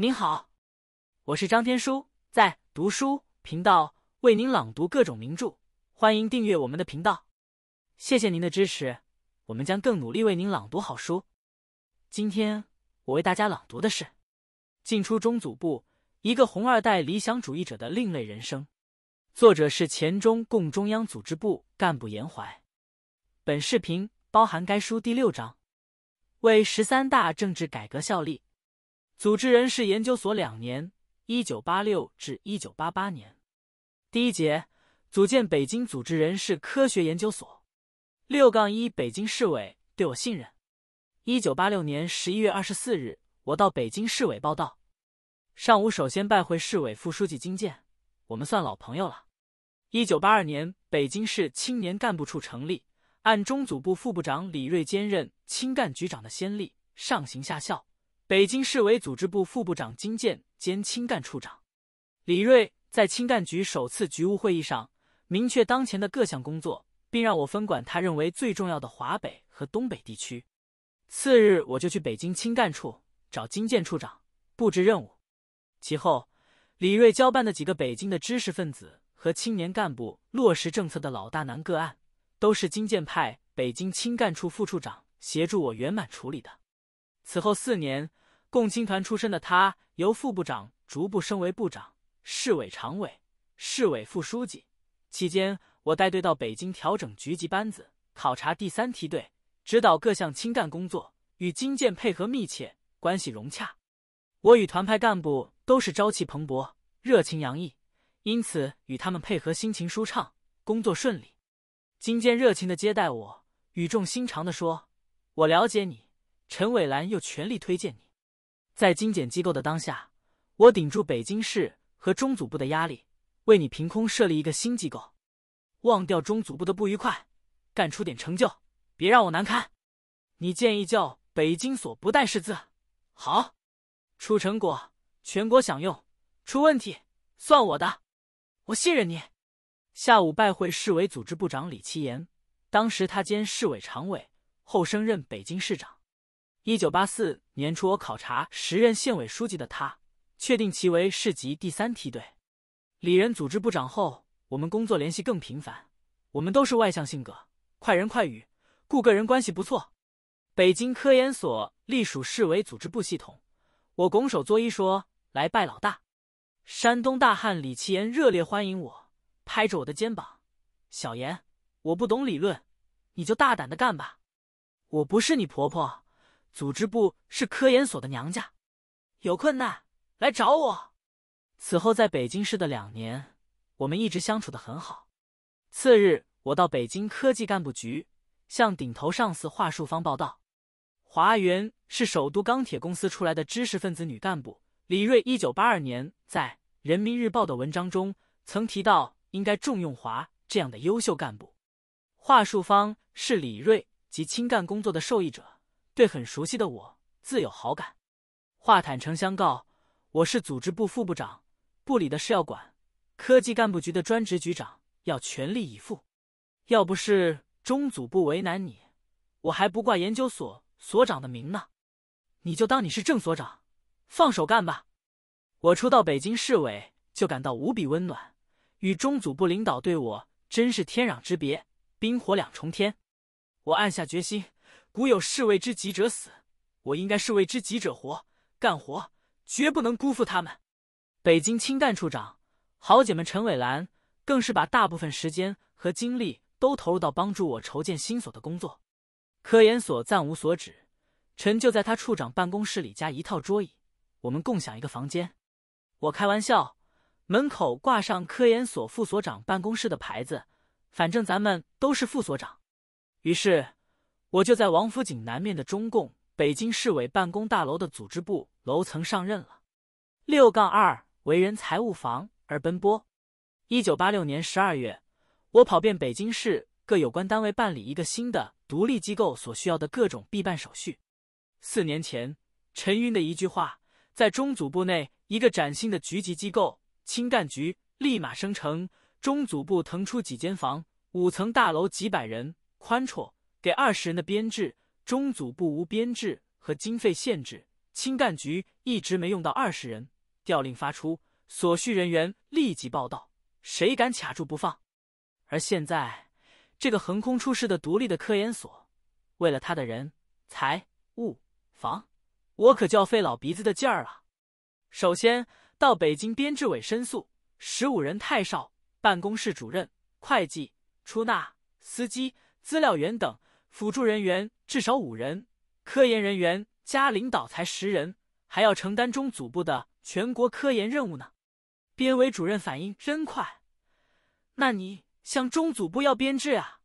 您好，我是张天书，在读书频道为您朗读各种名著，欢迎订阅我们的频道。谢谢您的支持，我们将更努力为您朗读好书。今天我为大家朗读的是《进出中组部：一个红二代理想主义者的另类人生》，作者是前中共中央组织部干部严怀。本视频包含该书第六章，为十三大政治改革效力。组织人事研究所两年（一九八六至一九八八年）。第一节，组建北京组织人事科学研究所。六杠一，北京市委对我信任。一九八六年十一月二十四日，我到北京市委报道。上午首先拜会市委副书记金建，我们算老朋友了。一九八二年，北京市青年干部处成立，按中组部副部长李瑞兼任青干局长的先例，上行下效。北京市委组织部副部长金建兼青干处长李锐在青干局首次局务会议上明确当前的各项工作，并让我分管他认为最重要的华北和东北地区。次日，我就去北京青干处找金建处长布置任务。其后，李锐交办的几个北京的知识分子和青年干部落实政策的老大难个案，都是金建派北京青干处副处长协助我圆满处理的。此后四年。共青团出身的他，由副部长逐步升为部长、市委常委、市委副书记。期间，我带队到北京调整局级班子，考察第三梯队，指导各项清干工作，与金建配合密切，关系融洽。我与团派干部都是朝气蓬勃，热情洋溢，因此与他们配合，心情舒畅，工作顺利。金建热情地接待我，语重心长地说：“我了解你，陈伟兰又全力推荐你。”在精简机构的当下，我顶住北京市和中组部的压力，为你凭空设立一个新机构，忘掉中组部的不愉快，干出点成就，别让我难堪。你建议叫北京所不带市字，好，出成果全国享用，出问题算我的。我信任你。下午拜会市委组织部长李奇言，当时他兼市委常委，后升任北京市长。一九八四年初，我考察时任县委书记的他，确定其为市级第三梯队。李仁组织部长后，我们工作联系更频繁。我们都是外向性格，快人快语，故个人关系不错。北京科研所隶属市委组织部系统，我拱手作揖说：“来拜老大。”山东大汉李其言热烈欢迎我，拍着我的肩膀：“小严，我不懂理论，你就大胆的干吧。我不是你婆婆。”组织部是科研所的娘家，有困难来找我。此后，在北京市的两年，我们一直相处得很好。次日，我到北京科技干部局向顶头上司华树芳报道。华源是首都钢铁公司出来的知识分子女干部。李锐一九八二年在《人民日报》的文章中曾提到，应该重用华这样的优秀干部。华树芳是李锐及清干工作的受益者。对很熟悉的我自有好感，话坦诚相告，我是组织部副部长，部里的事要管，科技干部局的专职局长要全力以赴。要不是中组部为难你，我还不挂研究所所长的名呢。你就当你是正所长，放手干吧。我初到北京市委就感到无比温暖，与中组部领导对我真是天壤之别，冰火两重天。我暗下决心。古有士为知己者死，我应该是为知己者活。干活，绝不能辜负他们。北京氢弹处长好姐们陈伟兰，更是把大部分时间和精力都投入到帮助我筹建新所的工作。科研所暂无所指，陈就在他处长办公室里加一套桌椅，我们共享一个房间。我开玩笑，门口挂上科研所副所长办公室的牌子，反正咱们都是副所长。于是。我就在王府井南面的中共北京市委办公大楼的组织部楼层上任了。六杠二为人财务房而奔波。一九八六年十二月，我跑遍北京市各有关单位办理一个新的独立机构所需要的各种必办手续。四年前，陈云的一句话，在中组部内一个崭新的局级机构——清干局，立马生成。中组部腾出几间房，五层大楼，几百人，宽绰。给二十人的编制，中组部无编制和经费限制，清干局一直没用到二十人。调令发出，所需人员立即报到，谁敢卡住不放？而现在这个横空出世的独立的科研所，为了他的人、财物、房，我可就要费老鼻子的劲儿了。首先到北京编制委申诉，十五人太少，办公室主任、会计、出纳、司机、资料员等。辅助人员至少五人，科研人员加领导才十人，还要承担中组部的全国科研任务呢。编委主任反应真快，那你向中组部要编制啊？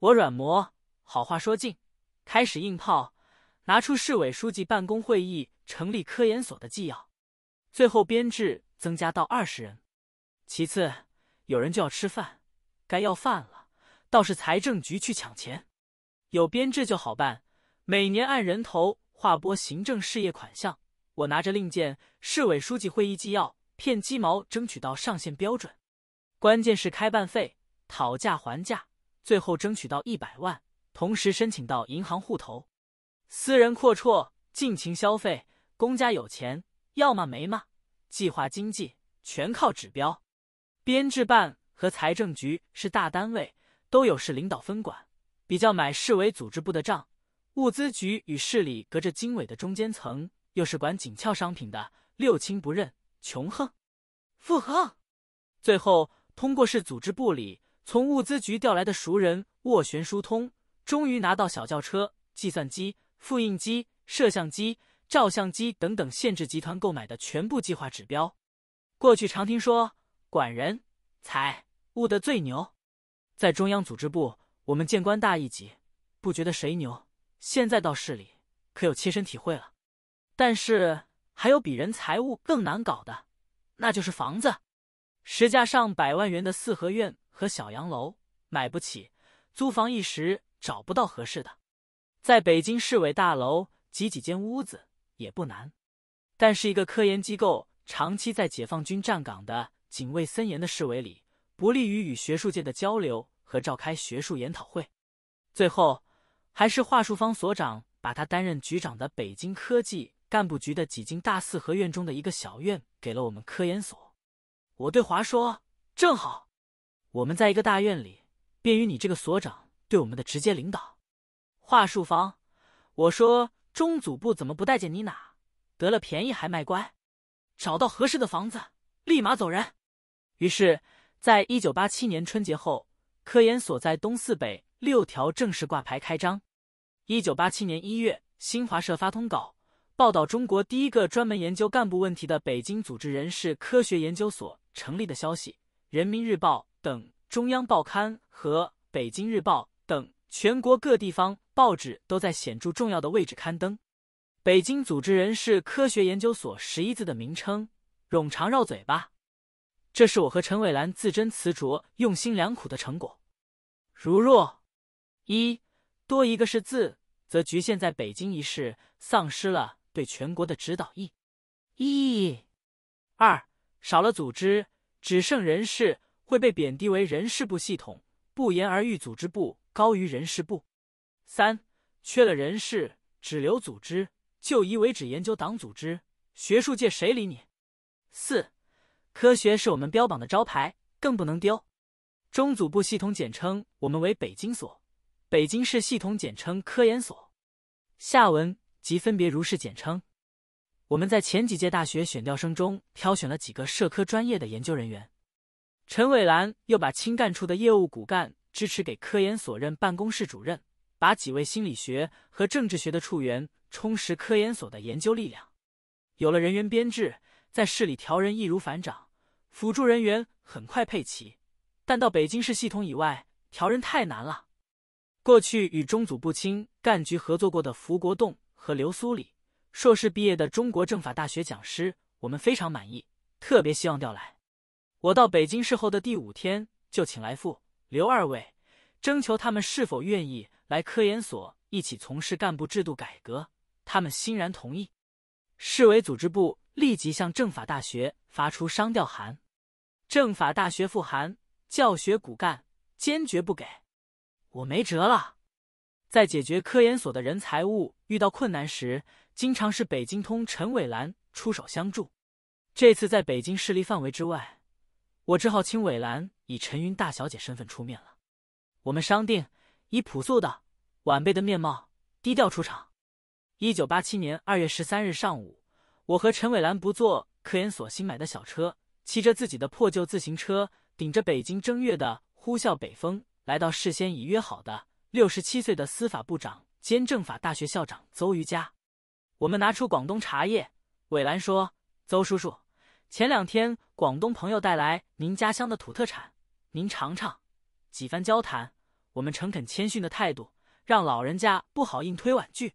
我软磨好话说尽，开始硬泡，拿出市委书记办公会议成立科研所的纪要，最后编制增加到二十人。其次，有人就要吃饭，该要饭了。倒是财政局去抢钱。有编制就好办，每年按人头划拨行政事业款项。我拿着令箭、市委书记会议纪要骗鸡毛，争取到上限标准。关键是开办费，讨价还价，最后争取到一百万，同时申请到银行户头。私人阔绰，尽情消费；公家有钱，要么没嘛。计划经济全靠指标，编制办和财政局是大单位，都有市领导分管。比较买市委组织部的账，物资局与市里隔着经纬的中间层，又是管紧俏商品的，六亲不认，穷横，富横。最后通过市组织部里从物资局调来的熟人斡旋疏通，终于拿到小轿车、计算机、复印机、摄像机、照相机等等限制集团购买的全部计划指标。过去常听说管人财物的最牛，在中央组织部。我们见官大一级，不觉得谁牛。现在到市里，可有切身体会了。但是还有比人财物更难搞的，那就是房子。市价上百万元的四合院和小洋楼买不起，租房一时找不到合适的。在北京市委大楼挤几间屋子也不难。但是一个科研机构长期在解放军站岗的、警卫森严的市委里，不利于与学术界的交流。和召开学术研讨会，最后还是华树方所长把他担任局长的北京科技干部局的几进大四合院中的一个小院给了我们科研所。我对华说：“正好我们在一个大院里，便于你这个所长对我们的直接领导。”华树方，我说：“中组部怎么不待见你哪？得了便宜还卖乖？找到合适的房子，立马走人。”于是，在一九八七年春节后。科研所在东四北六条正式挂牌开张。一九八七年一月，新华社发通稿，报道中国第一个专门研究干部问题的北京组织人事科学研究所成立的消息。人民日报等中央报刊和北京日报等全国各地方报纸都在显著重要的位置刊登“北京组织人事科学研究所”十一字的名称，冗长绕嘴巴。这是我和陈伟兰自斟词酌、用心良苦的成果。如若一多一个是字，则局限在北京一事，丧失了对全国的指导意。一，二少了组织，只剩人事，会被贬低为人事部系统，不言而喻，组织部高于人事部。三，缺了人事，只留组织，就以为只研究党组织，学术界谁理你？四。科学是我们标榜的招牌，更不能丢。中组部系统简称我们为北京所，北京市系统简称科研所。下文即分别如是简称。我们在前几届大学选调生中挑选了几个社科专业的研究人员。陈伟兰又把清干处的业务骨干支持给科研所任办公室主任，把几位心理学和政治学的处员充实科研所的研究力量。有了人员编制。在市里调人易如反掌，辅助人员很快配齐，但到北京市系统以外调人太难了。过去与中组部、青干局合作过的福国栋和刘苏里，硕士毕业的中国政法大学讲师，我们非常满意，特别希望调来。我到北京市后的第五天就请来傅、刘二位，征求他们是否愿意来科研所一起从事干部制度改革，他们欣然同意。市委组织部。立即向政法大学发出商调函。政法大学复函：教学骨干坚决不给，我没辙了。在解决科研所的人财物遇到困难时，经常是北京通陈伟兰出手相助。这次在北京势力范围之外，我只好请伟兰以陈云大小姐身份出面了。我们商定以朴素的晚辈的面貌，低调出场。一九八七年二月十三日上午。我和陈伟兰不坐科研所新买的小车，骑着自己的破旧自行车，顶着北京正月的呼啸北风，来到事先已约好的六十七岁的司法部长兼政法大学校长邹瑜家。我们拿出广东茶叶，伟兰说：“邹叔叔，前两天广东朋友带来您家乡的土特产，您尝尝。”几番交谈，我们诚恳谦逊的态度让老人家不好硬推婉拒。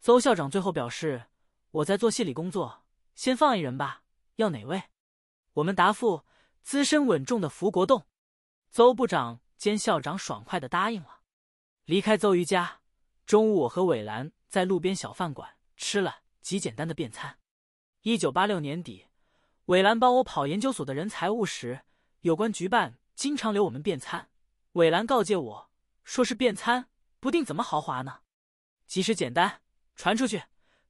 邹校长最后表示。我在做系里工作，先放一人吧。要哪位？我们答复资深稳重的福国栋。邹部长兼校长爽快的答应了。离开邹瑜家，中午我和伟兰在路边小饭馆吃了极简单的便餐。一九八六年底，伟兰帮我跑研究所的人财物时，有关局办经常留我们便餐。伟兰告诫我，说是便餐，不定怎么豪华呢。即使简单，传出去。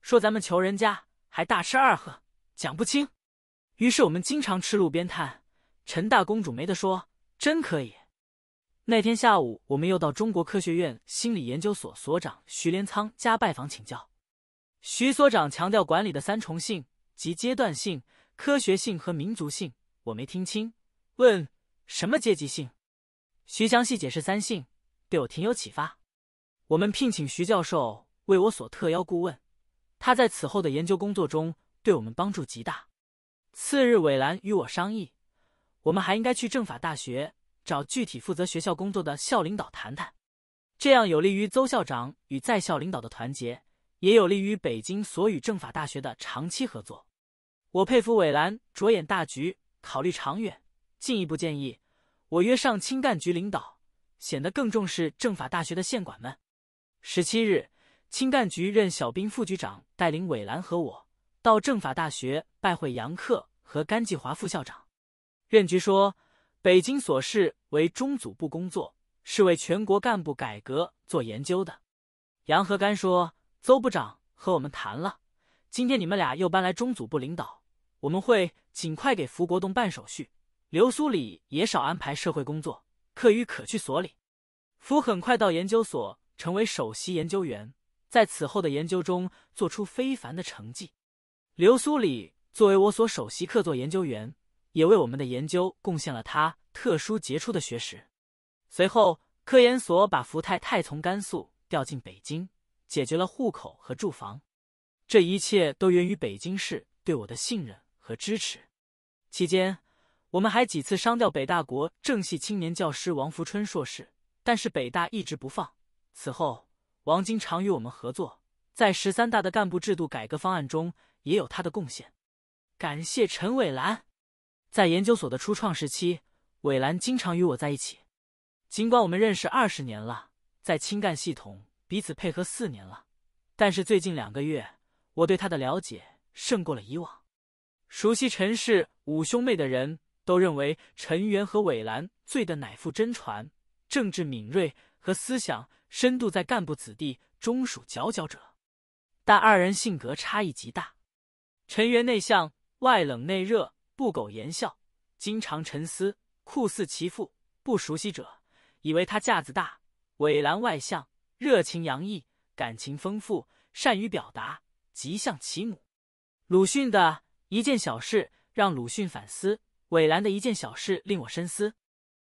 说咱们求人家还大吃二喝，讲不清。于是我们经常吃路边摊。陈大公主没得说，真可以。那天下午，我们又到中国科学院心理研究所所长徐连仓家拜访请教。徐所长强调管理的三重性即阶段性、科学性和民族性，我没听清。问什么阶级性？徐详细解释三性，对我挺有启发。我们聘请徐教授为我所特邀顾问。他在此后的研究工作中对我们帮助极大。次日，伟兰与我商议，我们还应该去政法大学找具体负责学校工作的校领导谈谈，这样有利于邹校长与在校领导的团结，也有利于北京所与政法大学的长期合作。我佩服伟兰着眼大局，考虑长远。进一步建议，我约上青干局领导，显得更重视政法大学的县管们。十七日。青干局任小兵副局长带领韦兰和我到政法大学拜会杨克和甘继华副校长。任局说：“北京所事为中组部工作，是为全国干部改革做研究的。”杨和甘说：“邹部长和我们谈了，今天你们俩又搬来中组部领导，我们会尽快给福国栋办手续。刘苏里也少安排社会工作，课余可去所里。”福很快到研究所，成为首席研究员。在此后的研究中做出非凡的成绩，刘苏里作为我所首席客座研究员，也为我们的研究贡献了他特殊杰出的学识。随后，科研所把福太太从甘肃调进北京，解决了户口和住房，这一切都源于北京市对我的信任和支持。期间，我们还几次商调北大国政系青年教师王福春硕士，但是北大一直不放。此后。王金常与我们合作，在十三大的干部制度改革方案中也有他的贡献。感谢陈伟兰，在研究所的初创时期，伟兰经常与我在一起。尽管我们认识二十年了，在清干系统彼此配合四年了，但是最近两个月，我对他的了解胜过了以往。熟悉陈氏五兄妹的人都认为，陈元和伟兰最的乃父真传，政治敏锐。和思想深度在干部子弟中属佼佼者，但二人性格差异极大。陈元内向外冷内热，不苟言笑，经常沉思，酷似其父；不熟悉者以为他架子大。伟兰外向，热情洋溢，感情丰富，善于表达，极像其母。鲁迅的一件小事让鲁迅反思，伟兰的一件小事令我深思。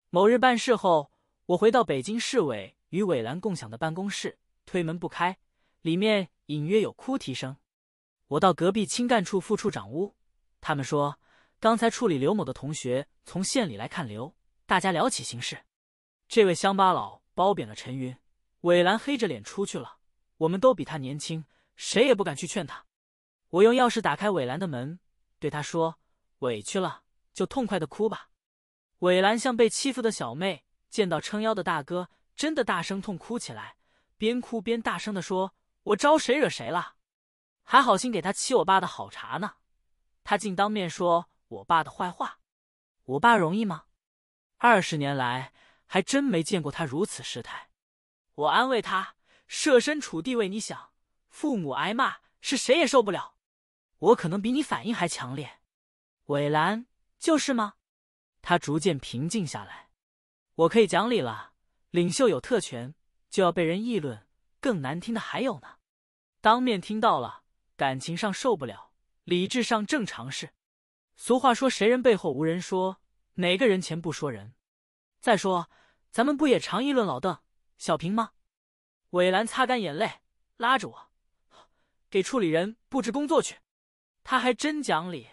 某日办事后。我回到北京市委与伟兰共享的办公室，推门不开，里面隐约有哭啼声。我到隔壁青干处副处长屋，他们说，刚才处理刘某的同学从县里来看刘，大家聊起形势。这位乡巴佬包贬了陈云，伟兰黑着脸出去了。我们都比他年轻，谁也不敢去劝他。我用钥匙打开伟兰的门，对他说：“委屈了，就痛快的哭吧。”伟兰像被欺负的小妹。见到撑腰的大哥，真的大声痛哭起来，边哭边大声的说：“我招谁惹谁了？还好心给他沏我爸的好茶呢，他竟当面说我爸的坏话，我爸容易吗？二十年来还真没见过他如此失态。”我安慰他：“设身处地为你想，父母挨骂是谁也受不了。我可能比你反应还强烈。”伟兰就是吗？他逐渐平静下来。我可以讲理了，领袖有特权就要被人议论，更难听的还有呢，当面听到了，感情上受不了，理智上正常事。俗话说，谁人背后无人说，哪个人前不说人。再说，咱们不也常议论老邓、小平吗？伟兰擦干眼泪，拉着我，给处理人布置工作去。他还真讲理，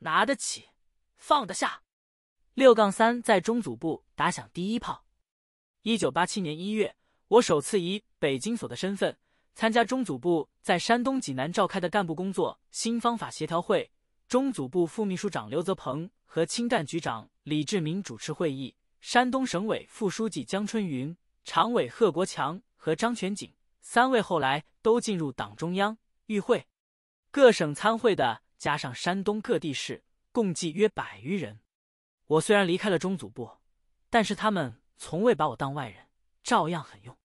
拿得起，放得下。六杠三在中组部打响第一炮。一九八七年一月，我首次以北京所的身份参加中组部在山东济南召开的干部工作新方法协调会。中组部副秘书长刘泽鹏和青干局长李志明主持会议。山东省委副书记江春云、常委贺国强和张全景三位后来都进入党中央。与会各省参会的加上山东各地市，共计约百余人。我虽然离开了中组部，但是他们从未把我当外人，照样很用。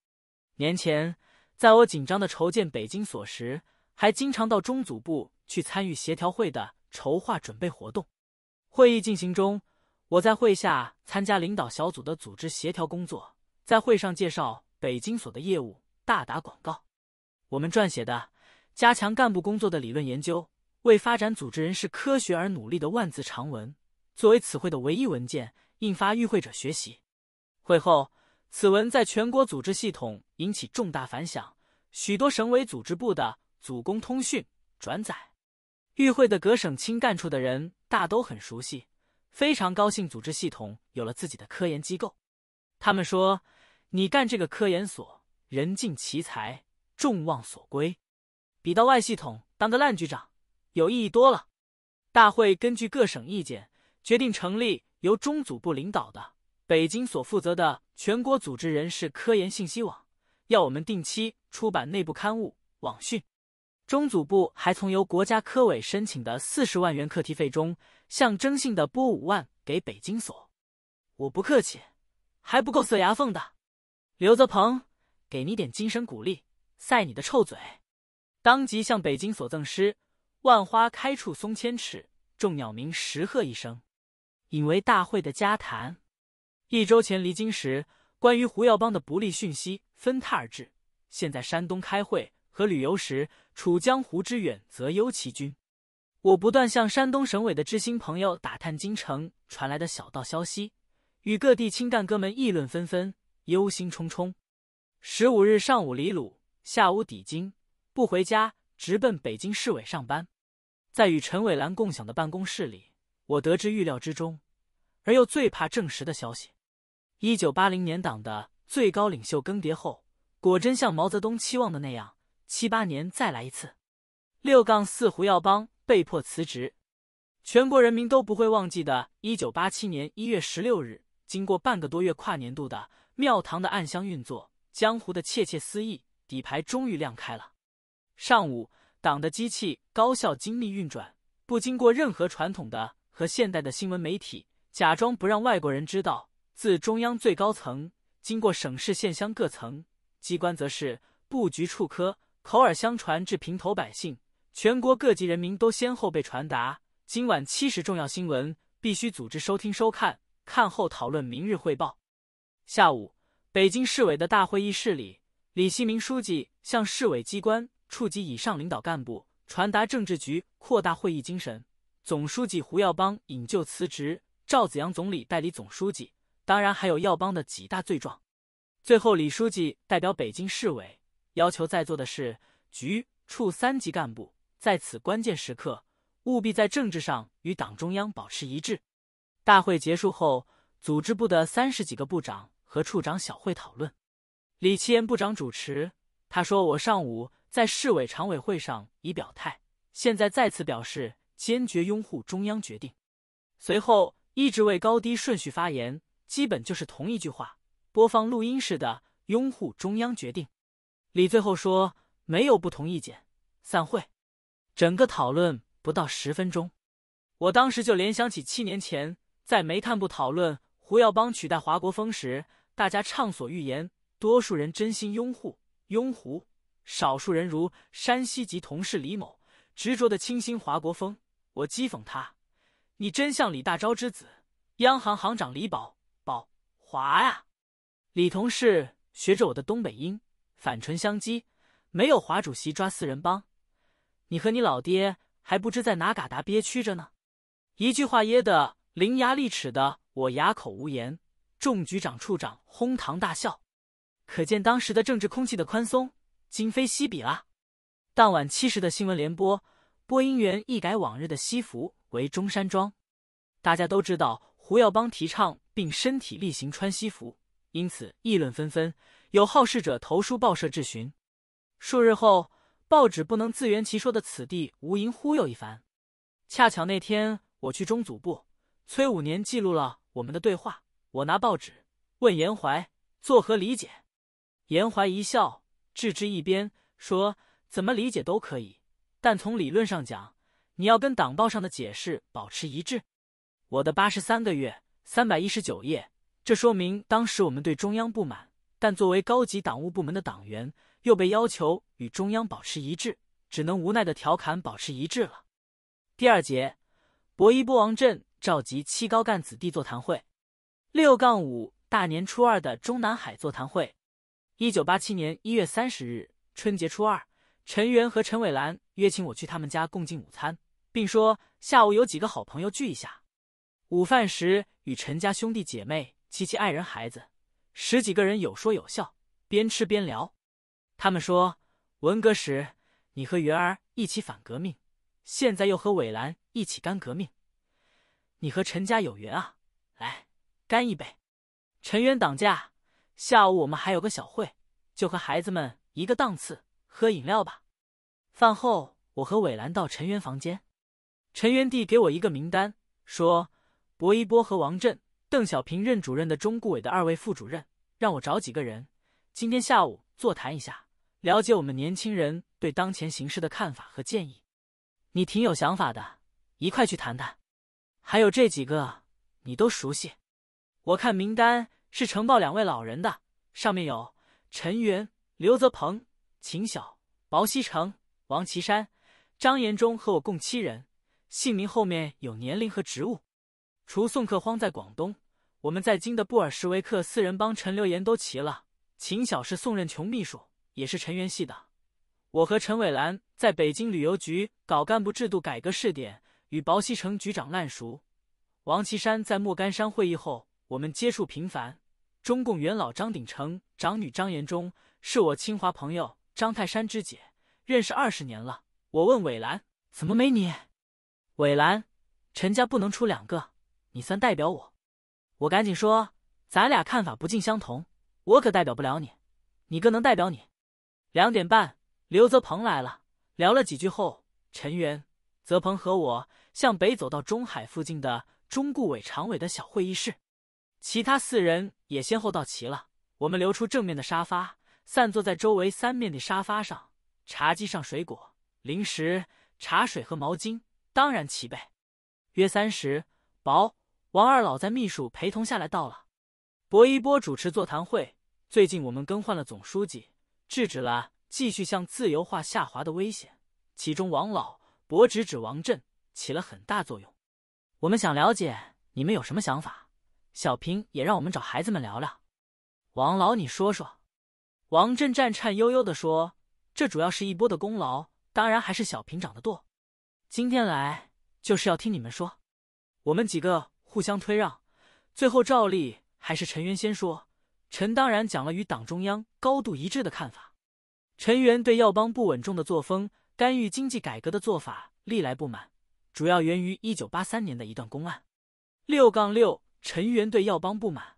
年前，在我紧张的筹建北京所时，还经常到中组部去参与协调会的筹划准备活动。会议进行中，我在会下参加领导小组的组织协调工作，在会上介绍北京所的业务，大打广告。我们撰写的《加强干部工作的理论研究》为发展组织人事科学而努力的万字长文。作为此会的唯一文件，印发与会者学习。会后，此文在全国组织系统引起重大反响，许多省委组织部的组工通讯转载。与会的各省青干处的人大都很熟悉，非常高兴组织系统有了自己的科研机构。他们说：“你干这个科研所，人尽其才，众望所归，比到外系统当个烂局长有意义多了。”大会根据各省意见。决定成立由中组部领导的北京所负责的全国组织人事科研信息网，要我们定期出版内部刊物网讯。中组部还从由国家科委申请的四十万元课题费中，象征性的拨五万给北京所。我不客气，还不够塞牙缝的。刘泽鹏，给你点精神鼓励，塞你的臭嘴。当即向北京所赠诗：万花开处松千尺，众鸟鸣时鹤一声。引为大会的家谈。一周前离京时，关于胡耀邦的不利讯息纷沓而至。现在山东开会和旅游时，处江湖之远则忧其君。我不断向山东省委的知心朋友打探京城传来的小道消息，与各地青干哥们议论纷纷，忧心忡忡。十五日上午离鲁，下午抵京，不回家，直奔北京市委上班。在与陈伟兰共享的办公室里。我得知预料之中，而又最怕证实的消息。一九八零年党的最高领袖更迭后，果真像毛泽东期望的那样，七八年再来一次。六杠四胡耀邦被迫辞职，全国人民都不会忘记的。一九八七年一月十六日，经过半个多月跨年度的庙堂的暗箱运作，江湖的窃窃私议，底牌终于亮开了。上午，党的机器高效精密运转，不经过任何传统的。和现代的新闻媒体假装不让外国人知道，自中央最高层经过省市县乡各层机关，则是布局处科口耳相传至平头百姓，全国各级人民都先后被传达。今晚七十重要新闻必须组织收听收看，看后讨论，明日汇报。下午，北京市委的大会议室里，李希明书记向市委机关处级以上领导干部传达政治局扩大会议精神。总书记胡耀邦引咎辞职，赵子阳总理代理总书记，当然还有耀邦的几大罪状。最后，李书记代表北京市委要求在座的是局处三级干部，在此关键时刻，务必在政治上与党中央保持一致。大会结束后，组织部的三十几个部长和处长小会讨论，李奇言部长主持。他说：“我上午在市委常委会上已表态，现在再次表示。”坚决拥护中央决定。随后，一直为高低顺序发言，基本就是同一句话，播放录音似的拥护中央决定。李最后说：“没有不同意见，散会。”整个讨论不到十分钟。我当时就联想起七年前在煤炭部讨论胡耀邦取代华国锋时，大家畅所欲言，多数人真心拥护拥胡，少数人如山西籍同事李某执着的倾心华国锋。我讥讽他：“你真像李大钊之子，央行行长李宝宝华呀！”李同事学着我的东北音反唇相讥：“没有华主席抓四人帮，你和你老爹还不知在哪嘎达憋屈着呢！”一句话噎得伶牙俐齿的我哑口无言。众局长处长哄堂大笑，可见当时的政治空气的宽松，今非昔比了。当晚七时的新闻联播。播音员一改往日的西服为中山装，大家都知道胡耀邦提倡并身体力行穿西服，因此议论纷纷。有好事者投书报社质询。数日后，报纸不能自圆其说的，此地无银忽悠一番。恰巧那天我去中组部，崔五年记录了我们的对话。我拿报纸问严怀作何理解，严怀一笑置之一边，说怎么理解都可以。但从理论上讲，你要跟党报上的解释保持一致。我的八十三个月，三百一十九页，这说明当时我们对中央不满，但作为高级党务部门的党员，又被要求与中央保持一致，只能无奈的调侃保持一致了。第二节，博一波王镇召集七高干子弟座谈会。六杠五，大年初二的中南海座谈会。一九八七年一月三十日，春节初二。陈元和陈伟兰约请我去他们家共进午餐，并说下午有几个好朋友聚一下。午饭时，与陈家兄弟姐妹及其爱人、孩子十几个人有说有笑，边吃边聊。他们说：“文革时你和元儿一起反革命，现在又和伟兰一起干革命，你和陈家有缘啊！”来，干一杯。陈元挡驾，下午我们还有个小会，就和孩子们一个档次喝饮料吧。饭后，我和伟兰到陈元房间。陈元递给我一个名单，说：“薄一波和王震、邓小平任主任的中顾委的二位副主任，让我找几个人，今天下午座谈一下，了解我们年轻人对当前形势的看法和建议。你挺有想法的，一块去谈谈。还有这几个，你都熟悉。我看名单是呈报两位老人的，上面有陈元、刘泽鹏、秦晓、薄西成。”王岐山、张延中和我共七人，姓名后面有年龄和职务。除宋克荒在广东，我们在京的布尔什维克四人帮陈留言都齐了。秦晓是宋任穷秘书，也是陈元系的。我和陈伟兰在北京旅游局搞干部制度改革试点，与薄熙成局长烂熟。王岐山在莫干山会议后，我们接触频繁。中共元老张鼎丞长女张延中是我清华朋友张泰山之姐。认识二十年了，我问韦兰怎么没你。韦兰，陈家不能出两个，你算代表我。我赶紧说，咱俩看法不尽相同，我可代表不了你，你哥能代表你。两点半，刘泽鹏来了，聊了几句后，陈元、泽鹏和我向北走到中海附近的中顾委常委的小会议室，其他四人也先后到齐了。我们留出正面的沙发，散坐在周围三面的沙发上。茶几上，水果、零食、茶水和毛巾当然齐备。约三十，薄王二老在秘书陪同下来到了。薄一波主持座谈会。最近我们更换了总书记，制止了继续向自由化下滑的危险，其中王老、薄指指王震起了很大作用。我们想了解你们有什么想法。小平也让我们找孩子们聊聊。王老，你说说。王震颤颤悠悠地说。这主要是一波的功劳，当然还是小平长的舵。今天来就是要听你们说。我们几个互相推让，最后照例还是陈元先说。陈当然讲了与党中央高度一致的看法。陈元对耀邦不稳重的作风、干预经济改革的做法历来不满，主要源于一九八三年的一段公案。六杠六，陈元对耀邦不满。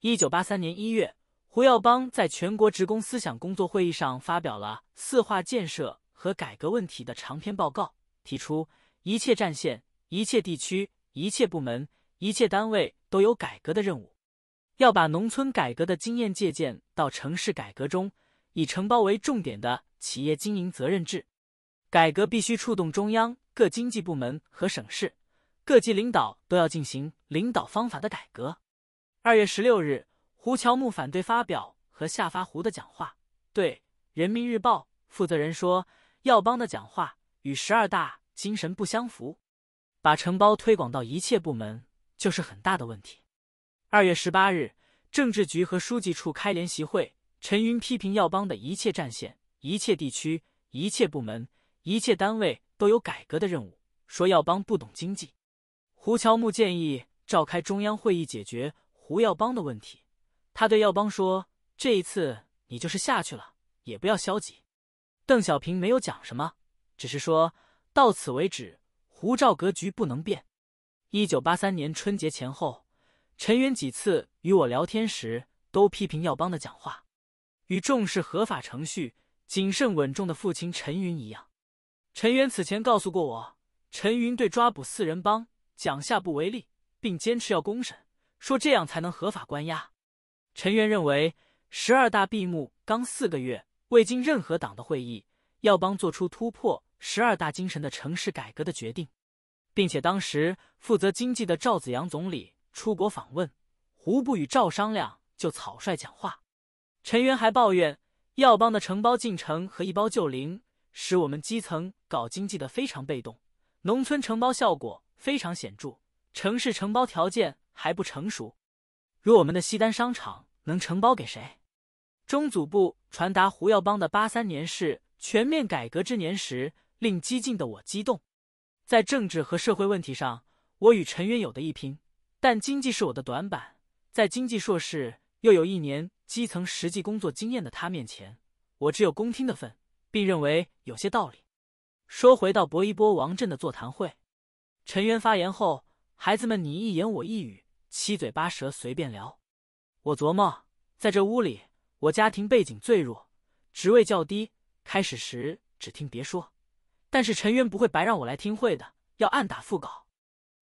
一九八三年一月。胡耀邦在全国职工思想工作会议上发表了《四化建设和改革问题》的长篇报告，提出一切战线、一切地区、一切部门、一切单位都有改革的任务，要把农村改革的经验借鉴到城市改革中，以承包为重点的企业经营责任制改革必须触动中央各经济部门和省市各级领导都要进行领导方法的改革。二月十六日。胡乔木反对发表和下发胡的讲话，对人民日报负责人说：“耀邦的讲话与十二大精神不相符，把承包推广到一切部门就是很大的问题。”二月十八日，政治局和书记处开联席会，陈云批评耀邦的一切战线、一切地区、一切部门、一切单位都有改革的任务，说耀邦不懂经济。胡乔木建议召开中央会议解决胡耀邦的问题。他对耀邦说：“这一次你就是下去了，也不要消极。”邓小平没有讲什么，只是说到此为止，胡赵格局不能变。一九八三年春节前后，陈云几次与我聊天时，都批评耀邦的讲话，与重视合法程序、谨慎稳重的父亲陈云一样。陈云此前告诉过我，陈云对抓捕四人帮讲下不为例，并坚持要公审，说这样才能合法关押。陈元认为，十二大闭幕刚四个月，未经任何党的会议，耀邦做出突破十二大精神的城市改革的决定，并且当时负责经济的赵子阳总理出国访问，胡不与赵商量就草率讲话。陈元还抱怨，耀邦的承包进程和一包就灵，使我们基层搞经济的非常被动。农村承包效果非常显著，城市承包条件还不成熟，如我们的西单商场。能承包给谁？中组部传达胡耀邦的八三年是全面改革之年时，令激进的我激动。在政治和社会问题上，我与陈渊有的一拼，但经济是我的短板。在经济硕士又有一年基层实际工作经验的他面前，我只有恭听的份，并认为有些道理。说回到博一波王震的座谈会，陈元发言后，孩子们你一言我一语，七嘴八舌，随便聊。我琢磨，在这屋里，我家庭背景最弱，职位较低，开始时只听别说。但是陈渊不会白让我来听会的，要暗打腹稿。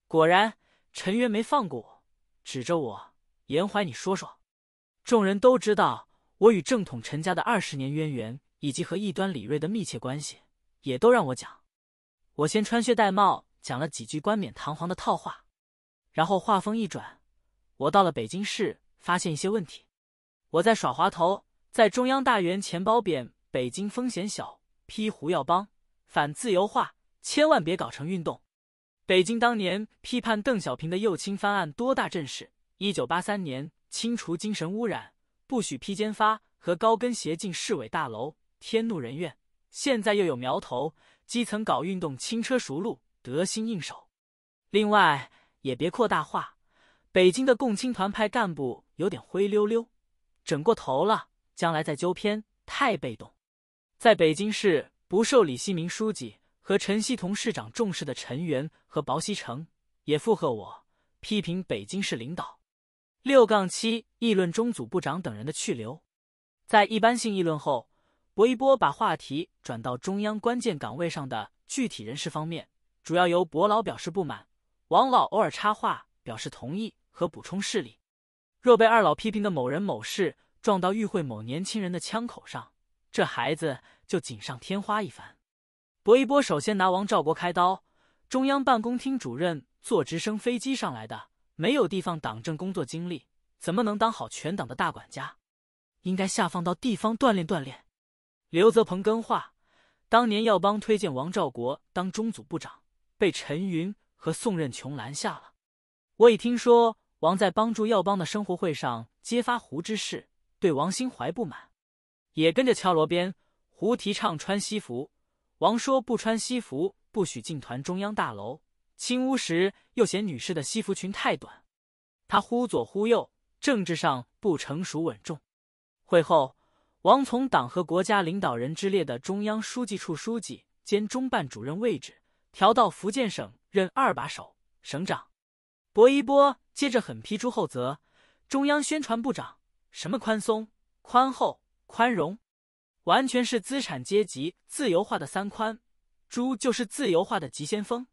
果然，陈渊没放过我，指着我：“严怀，你说说。”众人都知道我与正统陈家的二十年渊源，以及和异端李瑞的密切关系，也都让我讲。我先穿靴戴帽讲了几句冠冕堂皇的套话，然后话锋一转，我到了北京市。发现一些问题，我在耍滑头，在中央大员钱包贬，北京风险小，批胡耀邦反自由化，千万别搞成运动。北京当年批判邓小平的右倾翻案，多大阵势？一九八三年清除精神污染，不许披肩发和高跟鞋进市委大楼，天怒人怨。现在又有苗头，基层搞运动轻车熟路，得心应手。另外也别扩大化，北京的共青团派干部。有点灰溜溜，整过头了，将来再纠偏太被动。在北京市不受李希明书记和陈希同市长重视的陈元和薄熙成也附和我，批评北京市领导。六杠七议论中组部长等人的去留，在一般性议论后，薄一波把话题转到中央关键岗位上的具体人事方面，主要由薄老表示不满，王老偶尔插话表示同意和补充事例。若被二老批评的某人某事撞到与会某年轻人的枪口上，这孩子就锦上添花一番。薄一波首先拿王兆国开刀，中央办公厅主任坐直升飞机上来的，没有地方党政工作经历，怎么能当好全党的大管家？应该下放到地方锻炼锻炼。刘泽鹏跟话，当年耀邦推荐王兆国当中组部长，被陈云和宋任穷拦下了。我已听说。王在帮助耀邦的生活会上揭发胡之事，对王心怀不满，也跟着敲锣边。胡提倡穿西服，王说不穿西服不许进团中央大楼。清屋时又嫌女士的西服裙太短，他忽左忽右，政治上不成熟稳重。会后，王从党和国家领导人之列的中央书记处书记兼中办主任位置调到福建省任二把手、省长。薄一波。接着狠批朱厚泽，中央宣传部长什么宽松、宽厚、宽容，完全是资产阶级自由化的三宽，朱就是自由化的急先锋，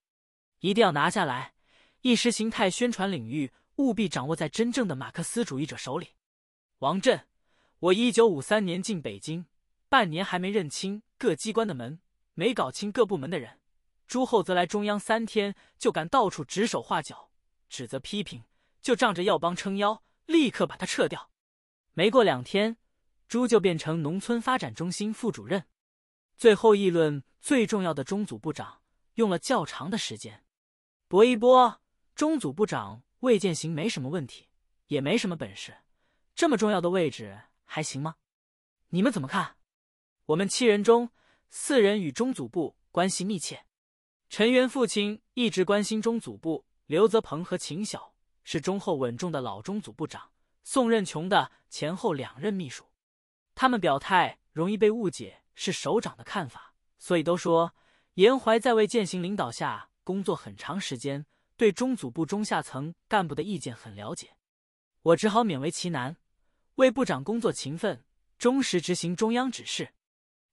一定要拿下来。意识形态宣传领域务必掌握在真正的马克思主义者手里。王震，我一九五三年进北京，半年还没认清各机关的门，没搞清各部门的人。朱厚泽来中央三天，就敢到处指手画脚，指责批评。就仗着药帮撑腰，立刻把他撤掉。没过两天，朱就变成农村发展中心副主任。最后议论最重要的中组部长，用了较长的时间。搏一波，中组部长魏建行没什么问题，也没什么本事，这么重要的位置还行吗？你们怎么看？我们七人中，四人与中组部关系密切，陈元父亲一直关心中组部，刘泽鹏和秦晓。是忠厚稳重的老中组部长宋任穷的前后两任秘书，他们表态容易被误解是首长的看法，所以都说严怀在魏践行领导下工作很长时间，对中组部中下层干部的意见很了解。我只好勉为其难，魏部长工作勤奋，忠实执行中央指示，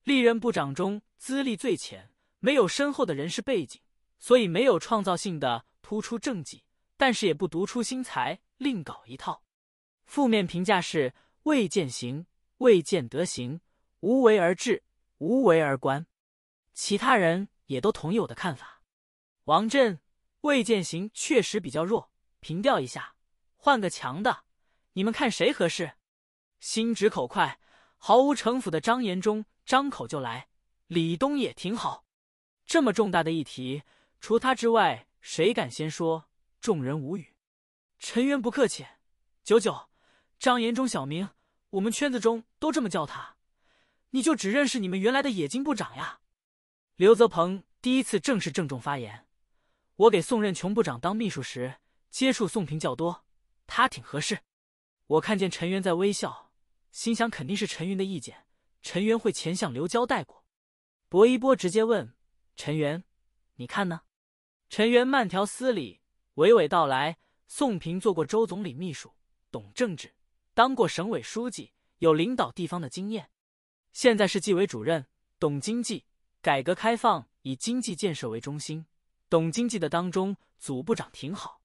历任部长中资历最浅，没有深厚的人事背景，所以没有创造性的突出政绩。但是也不独出心裁，另搞一套。负面评价是：未见行，未见德行，无为而治，无为而观。其他人也都同意我的看法。王震，未见行确实比较弱，平调一下，换个强的，你们看谁合适？心直口快、毫无城府的张延忠张口就来。李东也挺好。这么重大的议题，除他之外，谁敢先说？众人无语。陈元不客气，九九，张延忠，小名，我们圈子中都这么叫他。你就只认识你们原来的冶金部长呀？刘泽鹏第一次正式郑重发言。我给宋任穷部长当秘书时，接触宋平较多，他挺合适。我看见陈元在微笑，心想肯定是陈云的意见。陈元会前向刘交代过。薄一波直接问陈元：“你看呢？”陈元慢条斯理。娓娓道来，宋平做过周总理秘书，懂政治，当过省委书记，有领导地方的经验。现在是纪委主任，懂经济，改革开放以经济建设为中心，懂经济的当中，组部长挺好。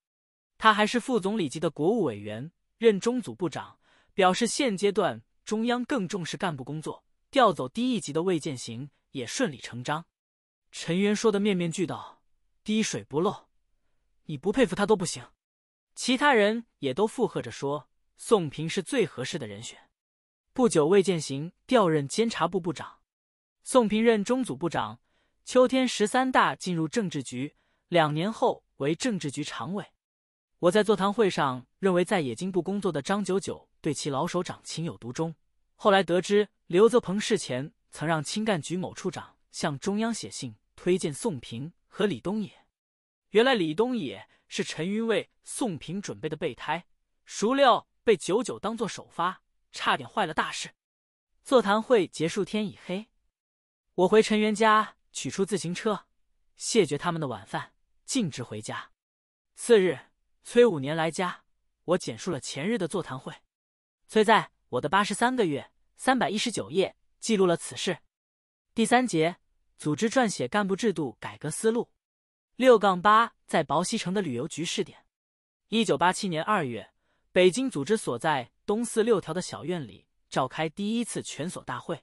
他还是副总理级的国务委员，任中组部长，表示现阶段中央更重视干部工作，调走低一级的魏健行也顺理成章。陈渊说的面面俱到，滴水不漏。你不佩服他都不行，其他人也都附和着说宋平是最合适的人选。不久，魏建行调任监察部部长，宋平任中组部长。秋天，十三大进入政治局，两年后为政治局常委。我在座谈会上认为，在冶金部工作的张九九对其老首长情有独钟。后来得知，刘泽鹏事前曾让清干局某处长向中央写信推荐宋平和李东野。原来李东也是陈云为宋平准备的备胎，孰料被九九当做首发，差点坏了大事。座谈会结束，天已黑，我回陈元家取出自行车，谢绝他们的晚饭，径直回家。次日，崔五年来家，我简述了前日的座谈会。崔在我的八十三个月三百一十九页记录了此事。第三节，组织撰写干部制度改革思路。六杠八在薄熙城的旅游局试点。一九八七年二月，北京组织所在东四六条的小院里召开第一次全所大会。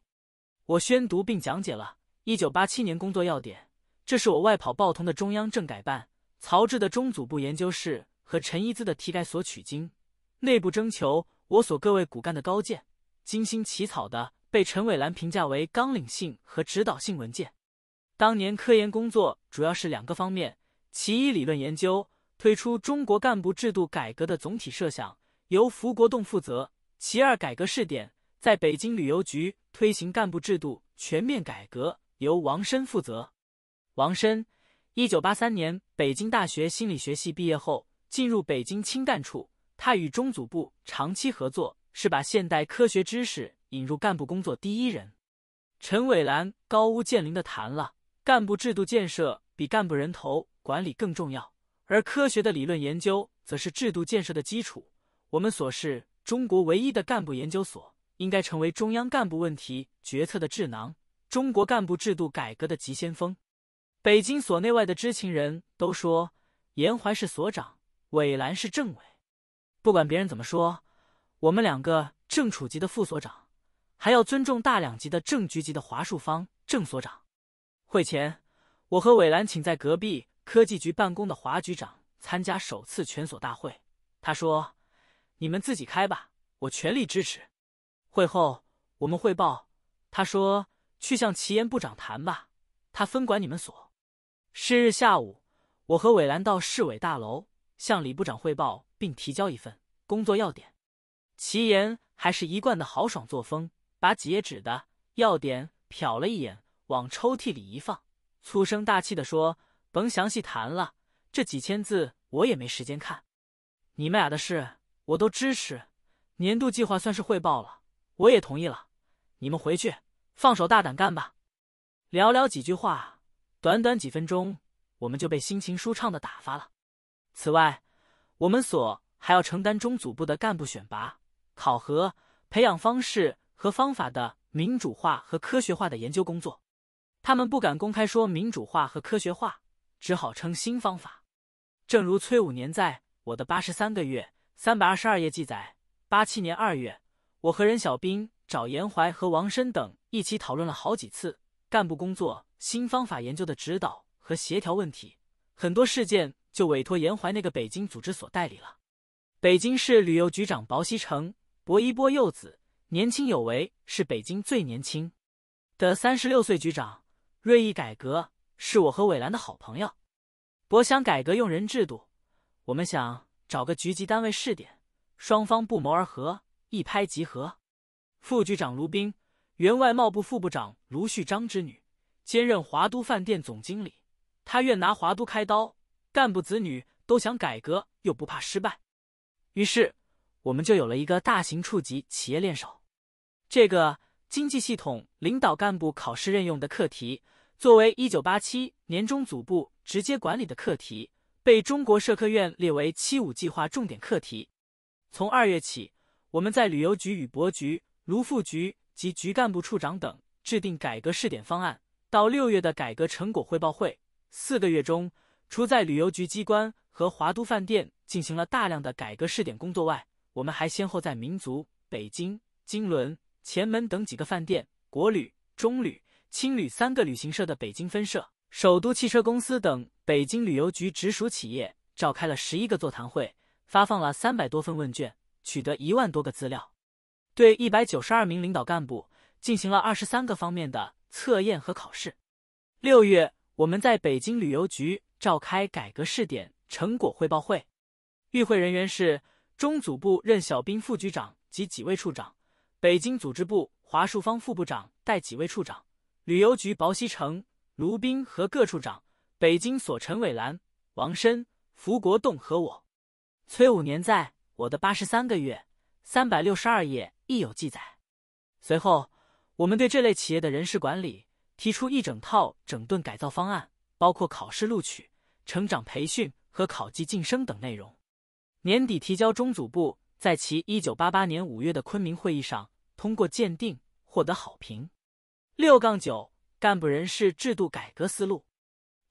我宣读并讲解了《一九八七年工作要点》，这是我外跑报童的中央政改办、曹植的中组部研究室和陈一兹的体改所取经，内部征求我所各位骨干的高见，精心起草的，被陈伟兰评价为纲领性和指导性文件。当年科研工作主要是两个方面：其一，理论研究，推出中国干部制度改革的总体设想，由福国栋负责；其二，改革试点，在北京旅游局推行干部制度全面改革，由王申负责。王申，一九八三年北京大学心理学系毕业后，进入北京清干处，他与中组部长期合作，是把现代科学知识引入干部工作第一人。陈伟兰高屋建瓴的谈了。干部制度建设比干部人头管理更重要，而科学的理论研究则是制度建设的基础。我们所是中国唯一的干部研究所，应该成为中央干部问题决策的智囊，中国干部制度改革的急先锋。北京所内外的知情人都说，严怀是所长，韦兰是政委。不管别人怎么说，我们两个正处级的副所长，还要尊重大两级的正局级的华树芳正所长。会前，我和伟兰请在隔壁科技局办公的华局长参加首次全所大会。他说：“你们自己开吧，我全力支持。”会后我们汇报，他说：“去向齐岩部长谈吧，他分管你们所。”是日下午，我和伟兰到市委大楼向李部长汇报，并提交一份工作要点。齐岩还是一贯的豪爽作风，把几页纸的要点瞟了一眼。往抽屉里一放，粗声大气地说：“甭详细谈了，这几千字我也没时间看。你们俩的事我都支持。年度计划算是汇报了，我也同意了。你们回去放手大胆干吧。”寥寥几句话，短短几分钟，我们就被心情舒畅的打发了。此外，我们所还要承担中组部的干部选拔、考核、培养方式和方法的民主化和科学化的研究工作。他们不敢公开说民主化和科学化，只好称新方法。正如崔五年在我的八十三个月三百二十二页记载，八七年二月，我和任小兵找延怀和王申等一起讨论了好几次干部工作新方法研究的指导和协调问题，很多事件就委托延怀那个北京组织所代理了。北京市旅游局长薄西成，薄一波幼子，年轻有为，是北京最年轻的三十六岁局长。锐意改革是我和伟兰的好朋友，我想改革用人制度，我们想找个局级单位试点，双方不谋而合，一拍即合。副局长卢斌，原外贸部副部长卢旭章之女，兼任华都饭店总经理，他愿拿华都开刀，干部子女都想改革，又不怕失败，于是我们就有了一个大型处级企业练手，这个经济系统领导干部考试任用的课题。作为一九八七年中组部直接管理的课题，被中国社科院列为“七五”计划重点课题。从二月起，我们在旅游局与博局、卢副局及局干部处长等制定改革试点方案；到六月的改革成果汇报会，四个月中，除在旅游局机关和华都饭店进行了大量的改革试点工作外，我们还先后在民族、北京、金伦、前门等几个饭店、国旅、中旅。青旅三个旅行社的北京分社、首都汽车公司等北京旅游局直属企业，召开了十一个座谈会，发放了三百多份问卷，取得一万多个资料，对一百九十二名领导干部进行了二十三个方面的测验和考试。六月，我们在北京旅游局召开改革试点成果汇报会，与会人员是中组部任小兵副局长及几位处长，北京组织部华树芳副部长带几位处长。旅游局薄熙成、卢斌和各处长，北京所陈伟兰、王申、符国栋和我，崔五年在我的八十三个月，三百六十二页亦有记载。随后，我们对这类企业的人事管理提出一整套整顿改造方案，包括考试录取、成长培训和考级晋升等内容。年底提交中组部，在其一九八八年五月的昆明会议上通过鉴定，获得好评。六杠九干部人事制度改革思路。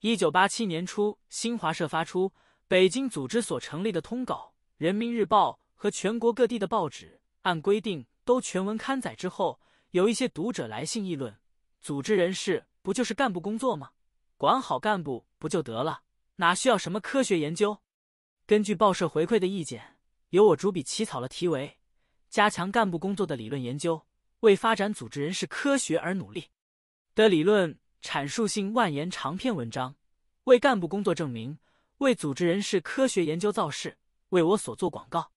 一九八七年初，新华社发出北京组织所成立的通稿，《人民日报》和全国各地的报纸按规定都全文刊载。之后，有一些读者来信议论：“组织人事不就是干部工作吗？管好干部不就得了？哪需要什么科学研究？”根据报社回馈的意见，由我主笔起草了题为《加强干部工作的理论研究》。为发展组织人事科学而努力的理论阐述性万言长篇文章，为干部工作证明，为组织人事科学研究造势，为我所做广告。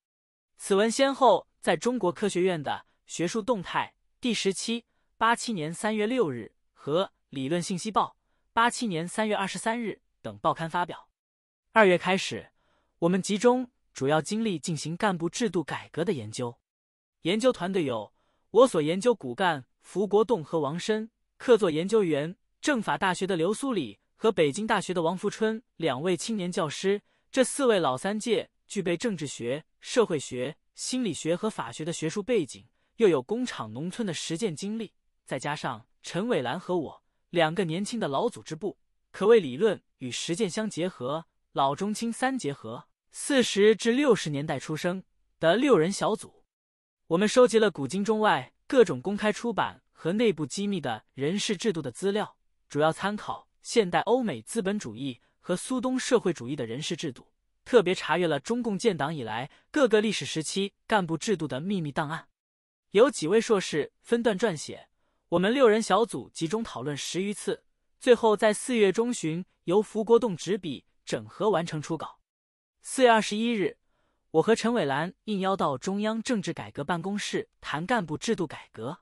此文先后在中国科学院的《学术动态》第十七、八七年三月六日和《理论信息报》八七年三月二十三日等报刊发表。二月开始，我们集中主要精力进行干部制度改革的研究，研究团队有。我所研究骨干，福国栋和王申，客座研究员，政法大学的刘苏里和北京大学的王福春两位青年教师。这四位老三届具备政治学、社会学、心理学和法学的学术背景，又有工厂、农村的实践经历。再加上陈伟兰和我两个年轻的老组织部，可谓理论与实践相结合，老中青三结合。四十至六十年代出生的六人小组。我们收集了古今中外各种公开出版和内部机密的人事制度的资料，主要参考现代欧美资本主义和苏东社会主义的人事制度，特别查阅了中共建党以来各个历史时期干部制度的秘密档案。有几位硕士分段撰写，我们六人小组集中讨论十余次，最后在四月中旬由福国栋执笔整合完成初稿。四月二十一日。我和陈伟兰应邀到中央政治改革办公室谈干部制度改革，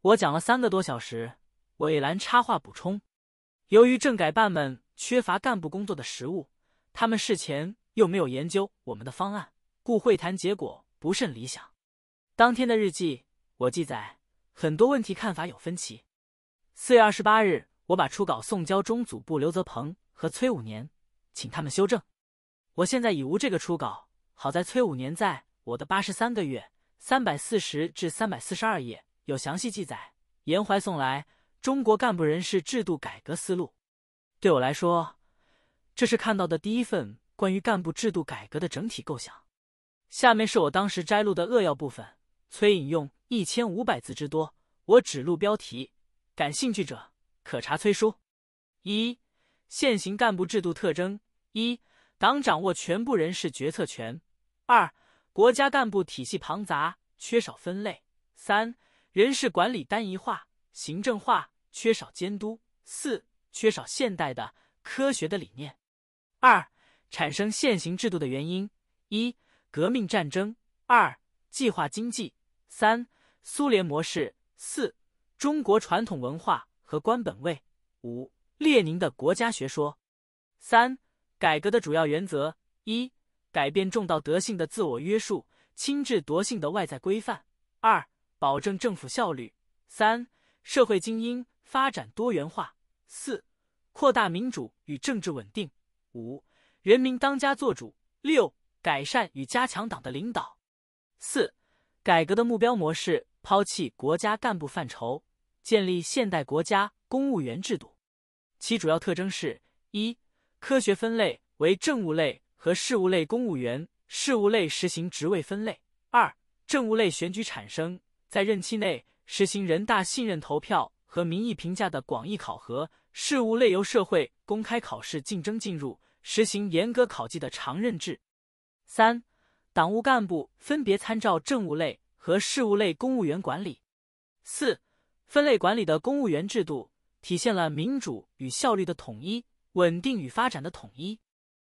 我讲了三个多小时。伟兰插话补充：由于政改办们缺乏干部工作的实务，他们事前又没有研究我们的方案，故会谈结果不甚理想。当天的日记我记载，很多问题看法有分歧。四月二十八日，我把初稿送交中组部刘泽鹏和崔五年，请他们修正。我现在已无这个初稿。好在崔五年在我的八十三个月三百四十至三百四十二页有详细记载。严怀送来《中国干部人事制度改革思路》，对我来说，这是看到的第一份关于干部制度改革的整体构想。下面是我当时摘录的扼要部分。崔引用一千五百字之多，我只录标题。感兴趣者可查崔书。一、现行干部制度特征：一、党掌握全部人事决策权。二、国家干部体系庞杂，缺少分类；三、人事管理单一化、行政化，缺少监督；四、缺少现代的科学的理念。二、产生现行制度的原因：一、革命战争；二、计划经济；三、苏联模式；四、中国传统文化和官本位；五、列宁的国家学说。三、改革的主要原则：一。改变重道德性的自我约束，轻智德性的外在规范；二、保证政府效率；三、社会精英发展多元化；四、扩大民主与政治稳定；五、人民当家作主；六、改善与加强党的领导。四、改革的目标模式：抛弃国家干部范畴，建立现代国家公务员制度。其主要特征是：一、科学分类为政务类。和事务类公务员，事务类实行职位分类。二、政务类选举产生，在任期内实行人大信任投票和民意评价的广义考核；事务类由社会公开考试竞争进入，实行严格考绩的常任制。三、党务干部分别参照政务类和事务类公务员管理。四、分类管理的公务员制度体现了民主与效率的统一，稳定与发展的统一。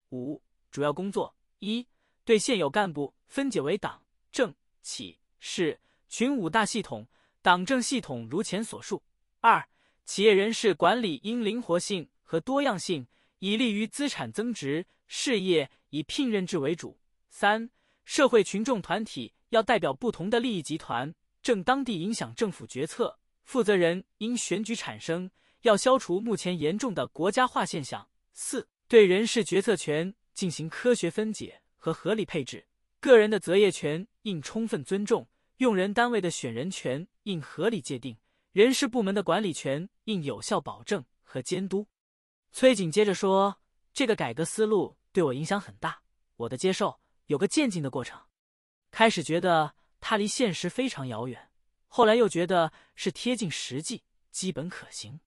五。主要工作：一、对现有干部分解为党政企市群五大系统；党政系统如前所述。二、企业人事管理应灵活性和多样性，以利于资产增值；事业以聘任制为主。三、社会群众团体要代表不同的利益集团，正当地影响政府决策；负责人因选举产生，要消除目前严重的国家化现象。四、对人事决策权。进行科学分解和合理配置，个人的择业权应充分尊重，用人单位的选人权应合理界定，人事部门的管理权应有效保证和监督。崔瑾接着说：“这个改革思路对我影响很大，我的接受有个渐进的过程，开始觉得它离现实非常遥远，后来又觉得是贴近实际，基本可行。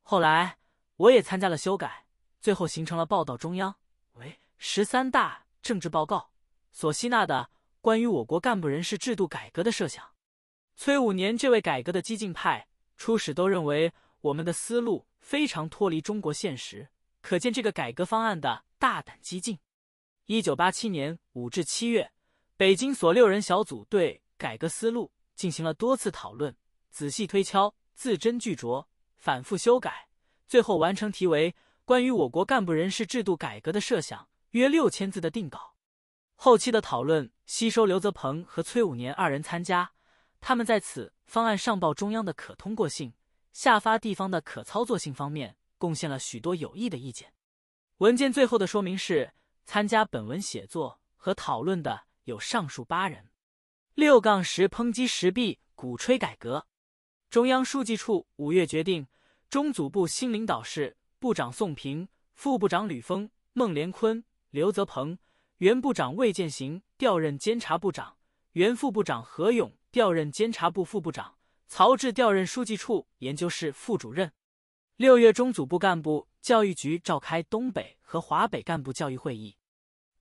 后来我也参加了修改，最后形成了报道中央。”喂。十三大政治报告所吸纳的关于我国干部人事制度改革的设想，崔五年这位改革的激进派，初始都认为我们的思路非常脱离中国现实，可见这个改革方案的大胆激进。一九八七年五至七月，北京所六人小组对改革思路进行了多次讨论，仔细推敲，字斟句酌，反复修改，最后完成题为《关于我国干部人事制度改革的设想》。约六千字的定稿，后期的讨论吸收刘泽鹏和崔五年二人参加，他们在此方案上报中央的可通过性、下发地方的可操作性方面贡献了许多有益的意见。文件最后的说明是：参加本文写作和讨论的有上述八人。六杠十抨击石弊，鼓吹改革。中央书记处五月决定，中组部新领导是部长宋平、副部长吕峰、孟连坤。刘泽鹏原部长魏建行调任监察部长，原副部长何勇调任监察部副部长，曹志调任书记处研究室副主任。六月中组部干部教育局召开东北和华北干部教育会议。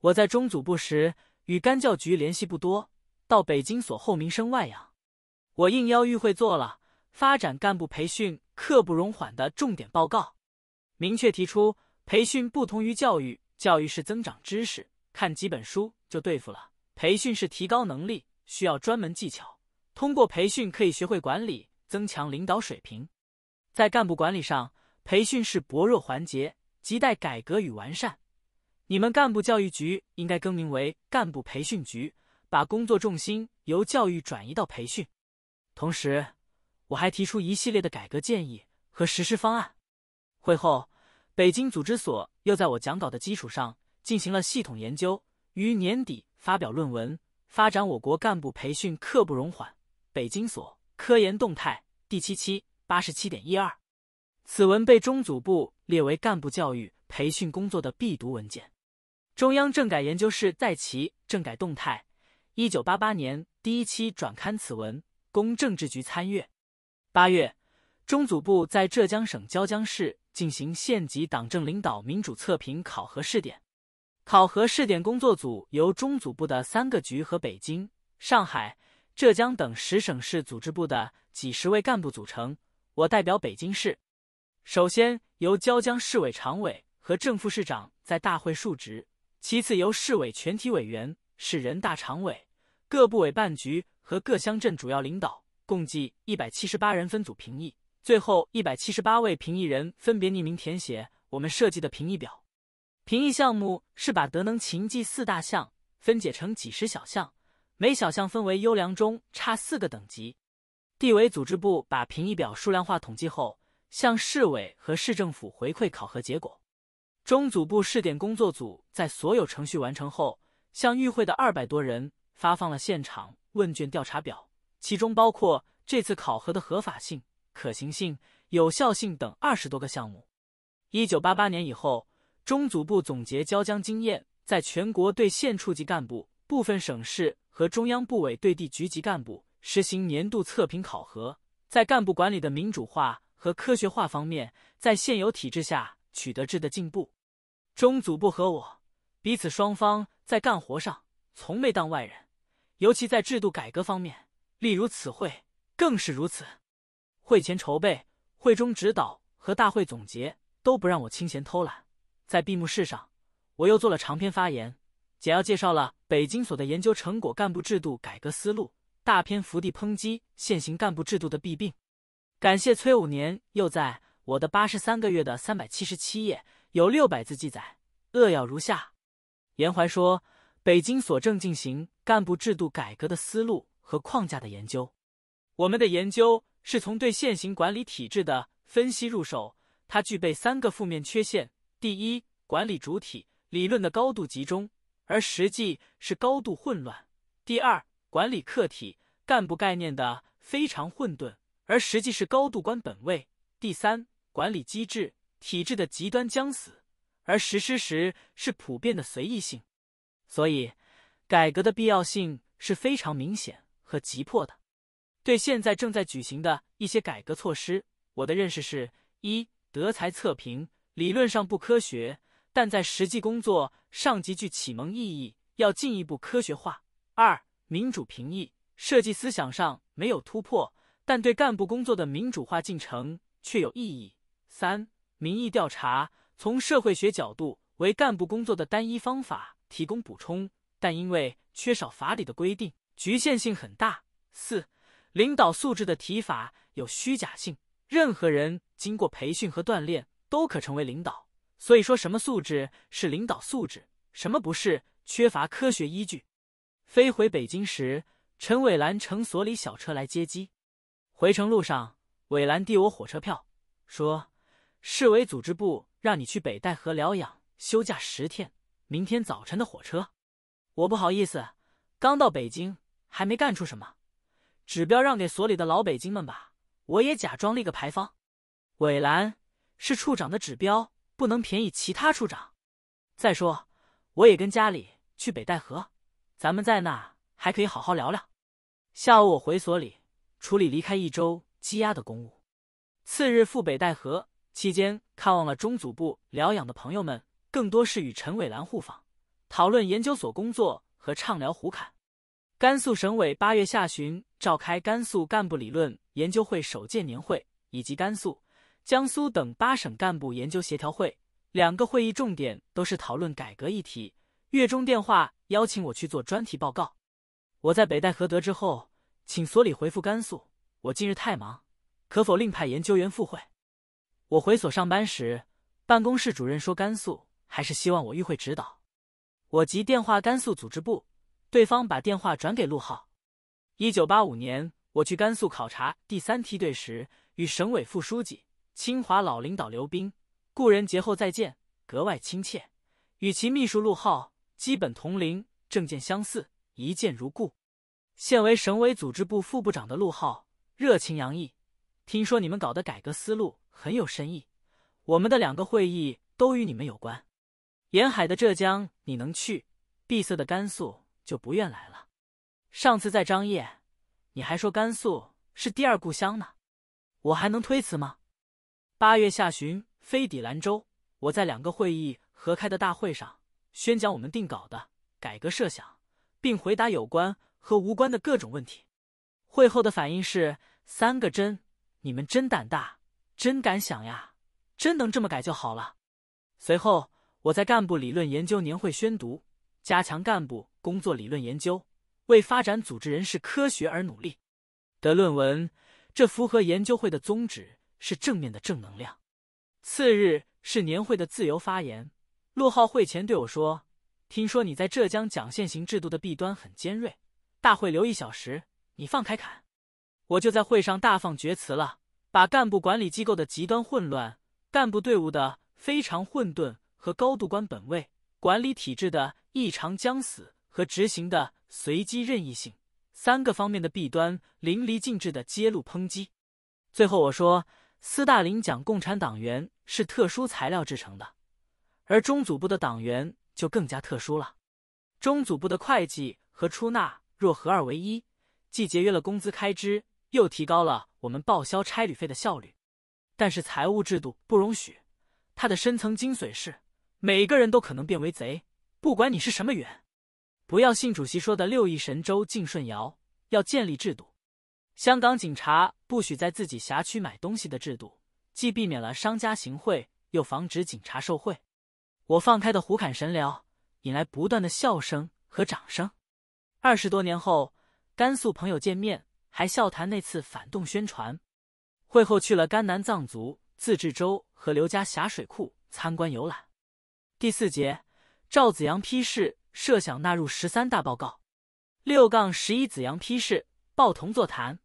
我在中组部时与干教局联系不多，到北京所后名声外扬。我应邀与会做了“发展干部培训刻不容缓”的重点报告，明确提出培训不同于教育。教育是增长知识，看几本书就对付了；培训是提高能力，需要专门技巧。通过培训可以学会管理，增强领导水平。在干部管理上，培训是薄弱环节，亟待改革与完善。你们干部教育局应该更名为干部培训局，把工作重心由教育转移到培训。同时，我还提出一系列的改革建议和实施方案。会后。北京组织所又在我讲稿的基础上进行了系统研究，于年底发表论文《发展我国干部培训刻不容缓》。北京所科研动态第七期八十七点一二，此文被中组部列为干部教育培训工作的必读文件。中央政改研究室在其政改动态一九八八年第一期转刊此文，供政治局参阅。八月，中组部在浙江省椒江市。进行县级党政领导民主测评考核试点，考核试点工作组由中组部的三个局和北京、上海、浙江等十省市组织部的几十位干部组成。我代表北京市，首先由椒江市委常委和正副市长在大会述职，其次由市委全体委员、市人大常委、各部委办局和各乡镇主要领导，共计一百七十八人分组评议。最后一百七十八位评议人分别匿名填写我们设计的评议表。评议项目是把德能勤技四大项分解成几十小项，每小项分为优良中差四个等级。地委组织部把评议表数量化统计后，向市委和市政府回馈考核结果。中组部试点工作组在所有程序完成后，向与会的二百多人发放了现场问卷调查表，其中包括这次考核的合法性。可行性、有效性等二十多个项目。一九八八年以后，中组部总结椒江经验，在全国对县处级干部、部分省市和中央部委对地局级干部实行年度测评考核，在干部管理的民主化和科学化方面，在现有体制下取得质的进步。中组部和我彼此双方在干活上从没当外人，尤其在制度改革方面，例如此会更是如此。会前筹备、会中指导和大会总结都不让我清闲偷懒。在闭幕式上，我又做了长篇发言，简要介绍了北京所的研究成果、干部制度改革思路，大篇幅地抨击现行干部制度的弊病。感谢崔五年，又在我的八十三个月的三百七十七页有六百字记载，扼要如下：严怀说，北京所正进行干部制度改革的思路和框架的研究，我们的研究。是从对现行管理体制的分析入手，它具备三个负面缺陷：第一，管理主体理论的高度集中，而实际是高度混乱；第二，管理客体干部概念的非常混沌，而实际是高度官本位；第三，管理机制体制的极端僵死，而实施时是普遍的随意性。所以，改革的必要性是非常明显和急迫的。对现在正在举行的一些改革措施，我的认识是：一、德才测评理论上不科学，但在实际工作上极具启蒙意义，要进一步科学化；二、民主评议设计思想上没有突破，但对干部工作的民主化进程却有意义；三、民意调查从社会学角度为干部工作的单一方法提供补充，但因为缺少法理的规定，局限性很大；四。领导素质的提法有虚假性，任何人经过培训和锻炼都可成为领导，所以说什么素质是领导素质，什么不是，缺乏科学依据。飞回北京时，陈伟兰乘所里小车来接机。回程路上，伟兰递我火车票，说市委组织部让你去北戴河疗养休假十天，明天早晨的火车。我不好意思，刚到北京，还没干出什么。指标让给所里的老北京们吧，我也假装立个牌坊。伟兰是处长的指标，不能便宜其他处长。再说，我也跟家里去北戴河，咱们在那还可以好好聊聊。下午我回所里处理离开一周积压的公务，次日赴北戴河期间，看望了中组部疗养的朋友们，更多是与陈伟兰互访，讨论研究所工作和畅聊胡侃。甘肃省委八月下旬召开甘肃干部理论研究会首届年会，以及甘肃、江苏等八省干部研究协调会。两个会议重点都是讨论改革议题。月中电话邀请我去做专题报告。我在北戴河得知后，请所里回复甘肃。我近日太忙，可否另派研究员赴会？我回所上班时，办公室主任说甘肃还是希望我与会指导。我即电话甘肃组织部。对方把电话转给陆浩。一九八五年，我去甘肃考察第三梯队时，与省委副书记、清华老领导刘斌、故人节后再见，格外亲切。与其秘书陆浩基本同龄，证件相似，一见如故。现为省委组织部副部长的陆浩热情洋溢。听说你们搞的改革思路很有深意，我们的两个会议都与你们有关。沿海的浙江你能去，闭塞的甘肃。就不愿来了。上次在张掖，你还说甘肃是第二故乡呢，我还能推辞吗？八月下旬飞抵兰州，我在两个会议合开的大会上宣讲我们定稿的改革设想，并回答有关和无关的各种问题。会后的反应是三个真：你们真胆大，真敢想呀，真能这么改就好了。随后，我在干部理论研究年会宣读《加强干部》。工作理论研究，为发展组织人事科学而努力的论文，这符合研究会的宗旨，是正面的正能量。次日是年会的自由发言，陆浩会前对我说：“听说你在浙江讲现行制度的弊端很尖锐，大会留一小时，你放开砍。”我就在会上大放厥词了，把干部管理机构的极端混乱、干部队伍的非常混沌和高度官本位管理体制的异常僵死。和执行的随机任意性三个方面的弊端淋漓尽致的揭露抨击。最后我说，斯大林讲共产党员是特殊材料制成的，而中组部的党员就更加特殊了。中组部的会计和出纳若合二为一，既节约了工资开支，又提高了我们报销差旅费的效率。但是财务制度不容许。它的深层精髓是，每个人都可能变为贼，不管你是什么员。不要信主席说的“六亿神州尽舜尧”，要建立制度。香港警察不许在自己辖区买东西的制度，既避免了商家行贿，又防止警察受贿。我放开的胡侃神聊，引来不断的笑声和掌声。二十多年后，甘肃朋友见面还笑谈那次反动宣传。会后去了甘南藏族自治州和刘家峡水库参观游览。第四节，赵子阳批示。设想纳入十三大报告，六杠十一，子阳批示，报同座谈，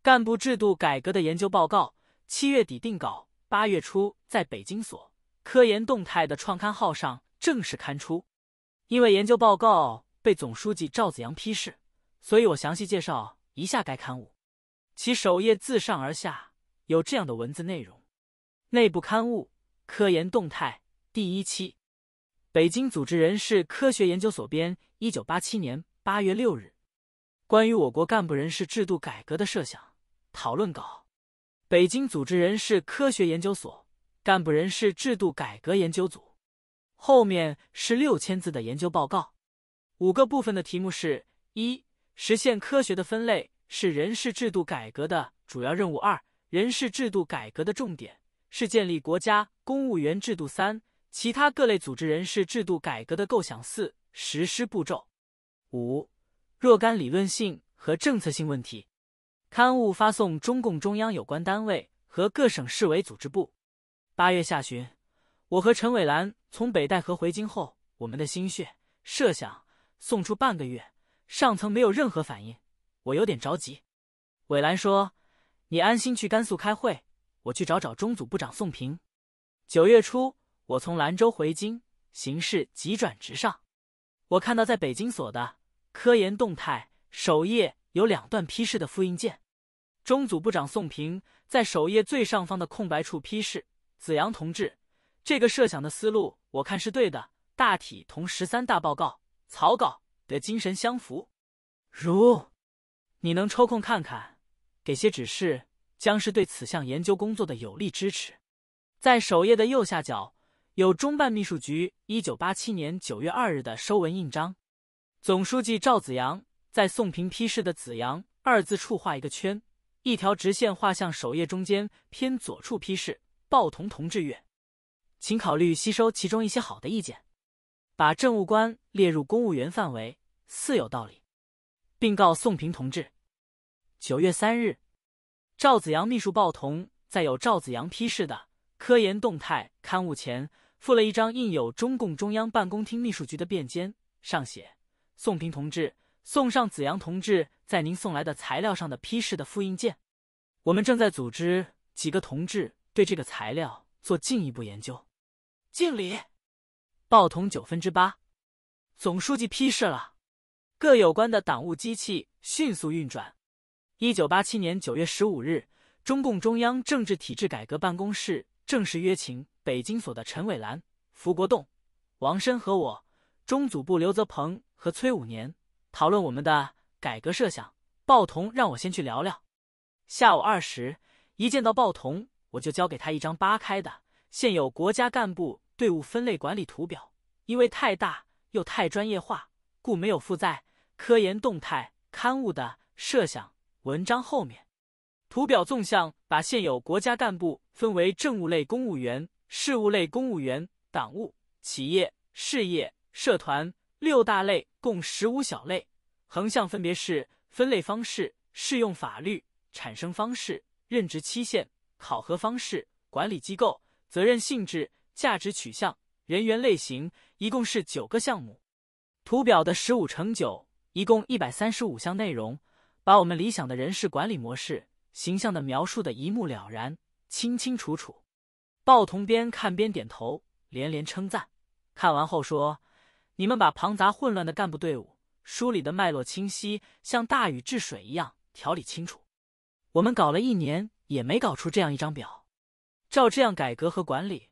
干部制度改革的研究报告，七月底定稿，八月初在北京所科研动态的创刊号上正式刊出。因为研究报告被总书记赵子阳批示，所以我详细介绍一下该刊物。其首页自上而下有这样的文字内容：内部刊物《科研动态》第一期。北京组织人事科学研究所编，一九八七年八月六日，《关于我国干部人事制度改革的设想》讨论稿。北京组织人事科学研究所干部人事制度改革研究组。后面是六千字的研究报告，五个部分的题目是：一、实现科学的分类是人事制度改革的主要任务；二、人事制度改革的重点是建立国家公务员制度；三、其他各类组织人事制度改革的构想四实施步骤，五若干理论性和政策性问题，刊物发送中共中央有关单位和各省市委组织部。八月下旬，我和陈伟兰从北戴河回京后，我们的心血设想送出半个月，上层没有任何反应，我有点着急。伟兰说：“你安心去甘肃开会，我去找找中组部长宋平。”九月初。我从兰州回京，形势急转直上。我看到在北京所的科研动态首页有两段批示的复印件。中组部长宋平在首页最上方的空白处批示：“子阳同志，这个设想的思路我看是对的，大体同十三大报告草稿的精神相符。如你能抽空看看，给些指示，将是对此项研究工作的有力支持。”在首页的右下角。有中办秘书局一九八七年九月二日的收文印章，总书记赵子阳在宋平批示的“子阳”二字处画一个圈，一条直线画向首页中间偏左处批示：“报同同志阅，请考虑吸收其中一些好的意见，把政务官列入公务员范围，似有道理。”并告宋平同志。九月三日，赵子阳秘书报同在有赵子阳批示的《科研动态》刊物前。附了一张印有中共中央办公厅秘书局的便笺，上写：“宋平同志，送上子阳同志在您送来的材料上的批示的复印件。我们正在组织几个同志对这个材料做进一步研究。”敬礼。报同九分之八，总书记批示了。各有关的党务机器迅速运转。一九八七年九月十五日，中共中央政治体制改革办公室正式约请。北京所的陈伟兰、福国栋、王申和我，中组部刘泽鹏和崔五年讨论我们的改革设想。报童让我先去聊聊。下午二时，一见到报童，我就交给他一张八开的《现有国家干部队伍分类管理图表》，因为太大又太专业化，故没有附在《科研动态》刊物的设想文章后面。图表纵向把现有国家干部分为政务类公务员。事务类公务员、党务、企业、事业、社团六大类，共十五小类。横向分别是分类方式、适用法律、产生方式、任职期限、考核方式、管理机构、责任性质、价值取向、人员类型，一共是九个项目。图表的十五乘九，一共一百三十五项内容，把我们理想的人事管理模式形象的描述的一目了然，清清楚楚。报童边看边点头，连连称赞。看完后说：“你们把庞杂混乱的干部队伍梳理的脉络清晰，像大禹治水一样条理清楚。我们搞了一年也没搞出这样一张表。照这样改革和管理，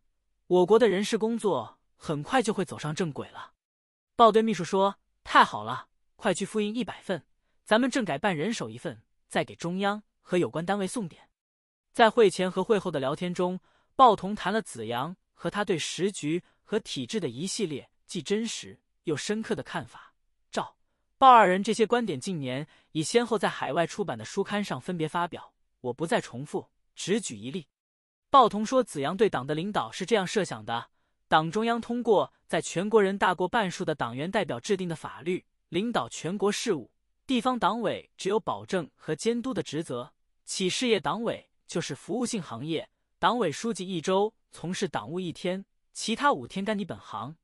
我国的人事工作很快就会走上正轨了。”报队秘书说：“太好了，快去复印一百份，咱们正改办人手一份，再给中央和有关单位送点。”在会前和会后的聊天中。鲍同谈了子阳和他对时局和体制的一系列既真实又深刻的看法。赵、鲍二人这些观点近年已先后在海外出版的书刊上分别发表，我不再重复，只举一例。鲍同说，子阳对党的领导是这样设想的：党中央通过在全国人大过半数的党员代表制定的法律，领导全国事务；地方党委只有保证和监督的职责；企事业党委就是服务性行业。党委书记一周从事党务一天，其他五天干你本行。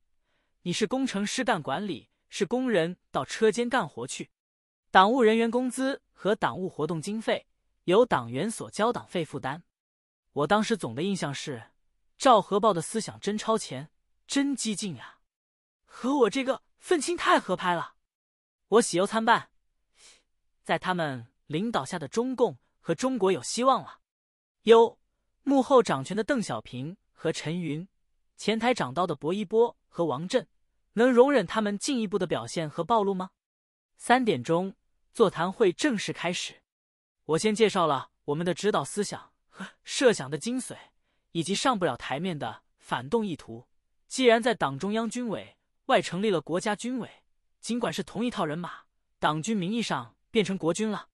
你是工程师干管理，是工人到车间干活去。党务人员工资和党务活动经费由党员所交党费负担。我当时总的印象是，赵和豹的思想真超前，真激进呀，和我这个愤青太合拍了。我喜忧参半，在他们领导下的中共和中国有希望了。哟。幕后掌权的邓小平和陈云，前台掌刀的薄一波和王震，能容忍他们进一步的表现和暴露吗？三点钟，座谈会正式开始。我先介绍了我们的指导思想和设想的精髓，以及上不了台面的反动意图。既然在党中央军委外成立了国家军委，尽管是同一套人马，党军名义上变成国军了，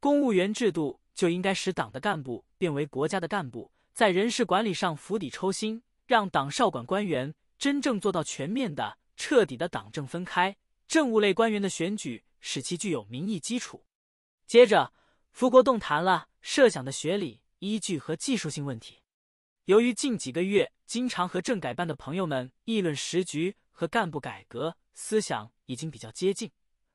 公务员制度就应该使党的干部。变为国家的干部，在人事管理上釜底抽薪，让党少管官员，真正做到全面的、彻底的党政分开。政务类官员的选举，使其具有民意基础。接着，福国栋谈了设想的学理依据和技术性问题。由于近几个月经常和政改办的朋友们议论时局和干部改革，思想已经比较接近。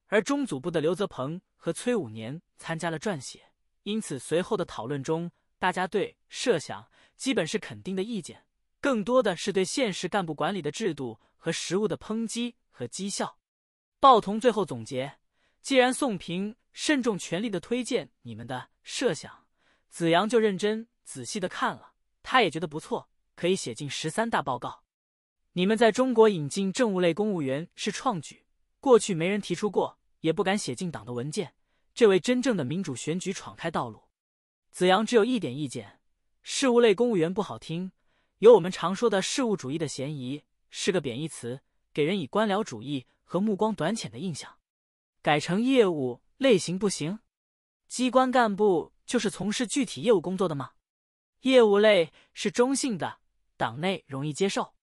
而中组部的刘泽鹏和崔武年参加了撰写，因此随后的讨论中。大家对设想基本是肯定的意见，更多的是对现实干部管理的制度和实务的抨击和讥笑。报童最后总结：既然宋平慎重全力的推荐你们的设想，子阳就认真仔细的看了，他也觉得不错，可以写进十三大报告。你们在中国引进政务类公务员是创举，过去没人提出过，也不敢写进党的文件，这位真正的民主选举闯开道路。子阳只有一点意见，事务类公务员不好听，有我们常说的事务主义的嫌疑，是个贬义词，给人以官僚主义和目光短浅的印象。改成业务类型不行？机关干部就是从事具体业务工作的吗？业务类是中性的，党内容易接受。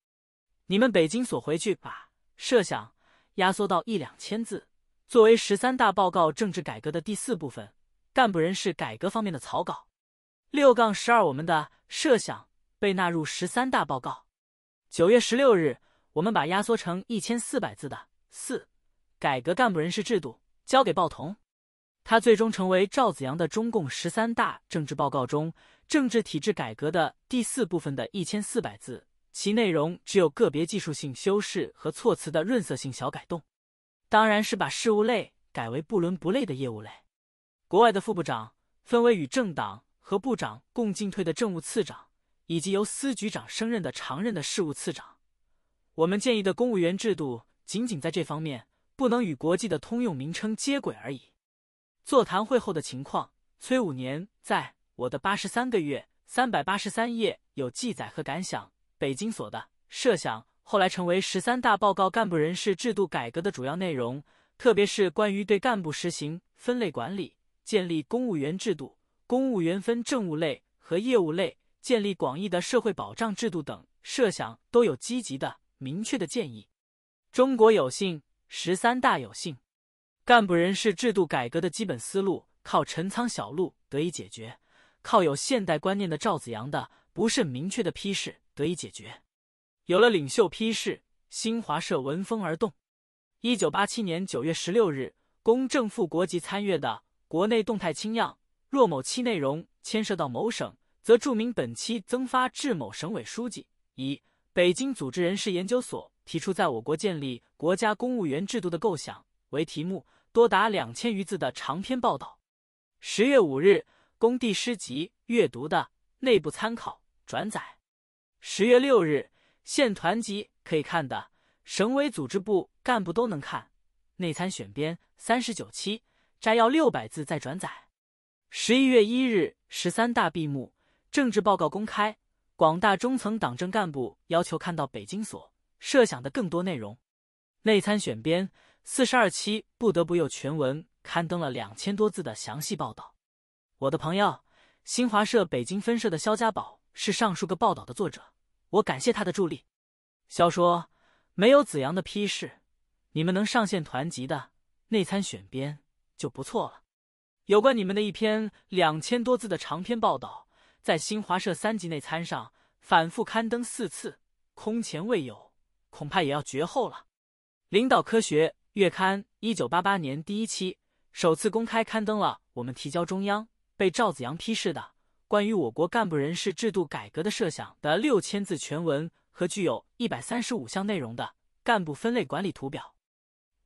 你们北京所回去把设想压缩到一两千字，作为十三大报告政治改革的第四部分。干部人事改革方面的草稿，六杠十二，我们的设想被纳入十三大报告。九月十六日，我们把压缩成一千四百字的四改革干部人事制度交给报童，他最终成为赵子阳的中共十三大政治报告中政治体制改革的第四部分的一千四百字，其内容只有个别技术性修饰和措辞的润色性小改动，当然是把事务类改为不伦不类的业务类。国外的副部长分为与政党和部长共进退的政务次长，以及由司局长升任的常任的事务次长。我们建议的公务员制度仅仅在这方面不能与国际的通用名称接轨而已。座谈会后的情况，崔武年在我的八十三个月三百八十三页有记载和感想。北京所的设想后来成为十三大报告干部人事制度改革的主要内容，特别是关于对干部实行分类管理。建立公务员制度，公务员分政务类和业务类；建立广义的社会保障制度等设想，都有积极的、明确的建议。中国有幸，十三大有幸。干部人事制度改革的基本思路，靠陈仓小路得以解决，靠有现代观念的赵子阳的不甚明确的批示得以解决。有了领袖批示，新华社闻风而动。一九八七年九月十六日，公政副国级参阅的。国内动态清样，若某期内容牵涉到某省，则注明本期增发至某省委书记。一、北京组织人事研究所提出在我国建立国家公务员制度的构想为题目，多达两千余字的长篇报道。十月五日，工地诗集阅读的内部参考转载。十月六日，县团级可以看的，省委组织部干部都能看。内参选编三十九期。摘要六百字再转载。十一月一日，十三大闭幕，政治报告公开。广大中层党政干部要求看到北京所设想的更多内容。内参选编四十二期，不得不又全文刊登了两千多字的详细报道。我的朋友，新华社北京分社的肖家宝是上述个报道的作者，我感谢他的助力。肖说：“没有子阳的批示，你们能上线团集的内参选编。”就不错了。有关你们的一篇两千多字的长篇报道，在新华社三级内参上反复刊登四次，空前未有，恐怕也要绝后了。《领导科学》月刊一九八八年第一期首次公开刊登了我们提交中央、被赵子阳批示的关于我国干部人事制度改革的设想的六千字全文和具有一百三十五项内容的干部分类管理图表。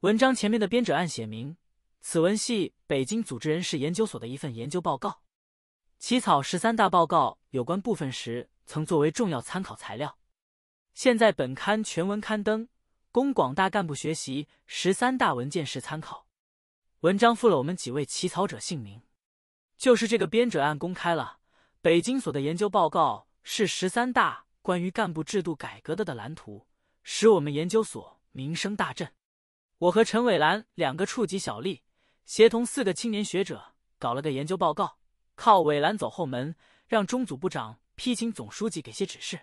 文章前面的编者按写明。此文系北京组织人事研究所的一份研究报告，起草十三大报告有关部分时曾作为重要参考材料。现在本刊全文刊登，供广大干部学习十三大文件时参考。文章附了我们几位起草者姓名，就是这个编者案公开了。北京所的研究报告是十三大关于干部制度改革的的蓝图，使我们研究所名声大振。我和陈伟兰两个处级小吏。协同四个青年学者搞了个研究报告，靠韦兰走后门，让中组部长批请总书记给些指示。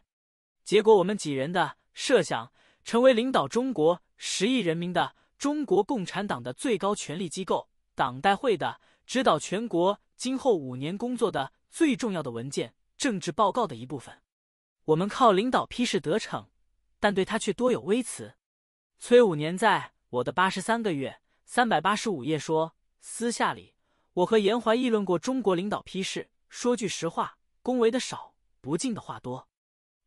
结果我们几人的设想成为领导中国十亿人民的中国共产党的最高权力机构党代会的指导全国今后五年工作的最重要的文件——政治报告的一部分。我们靠领导批示得逞，但对他却多有微词。崔五年在我的八十三个月。三百八十五页说，私下里我和严怀议论过中国领导批示。说句实话，恭维的少，不敬的话多。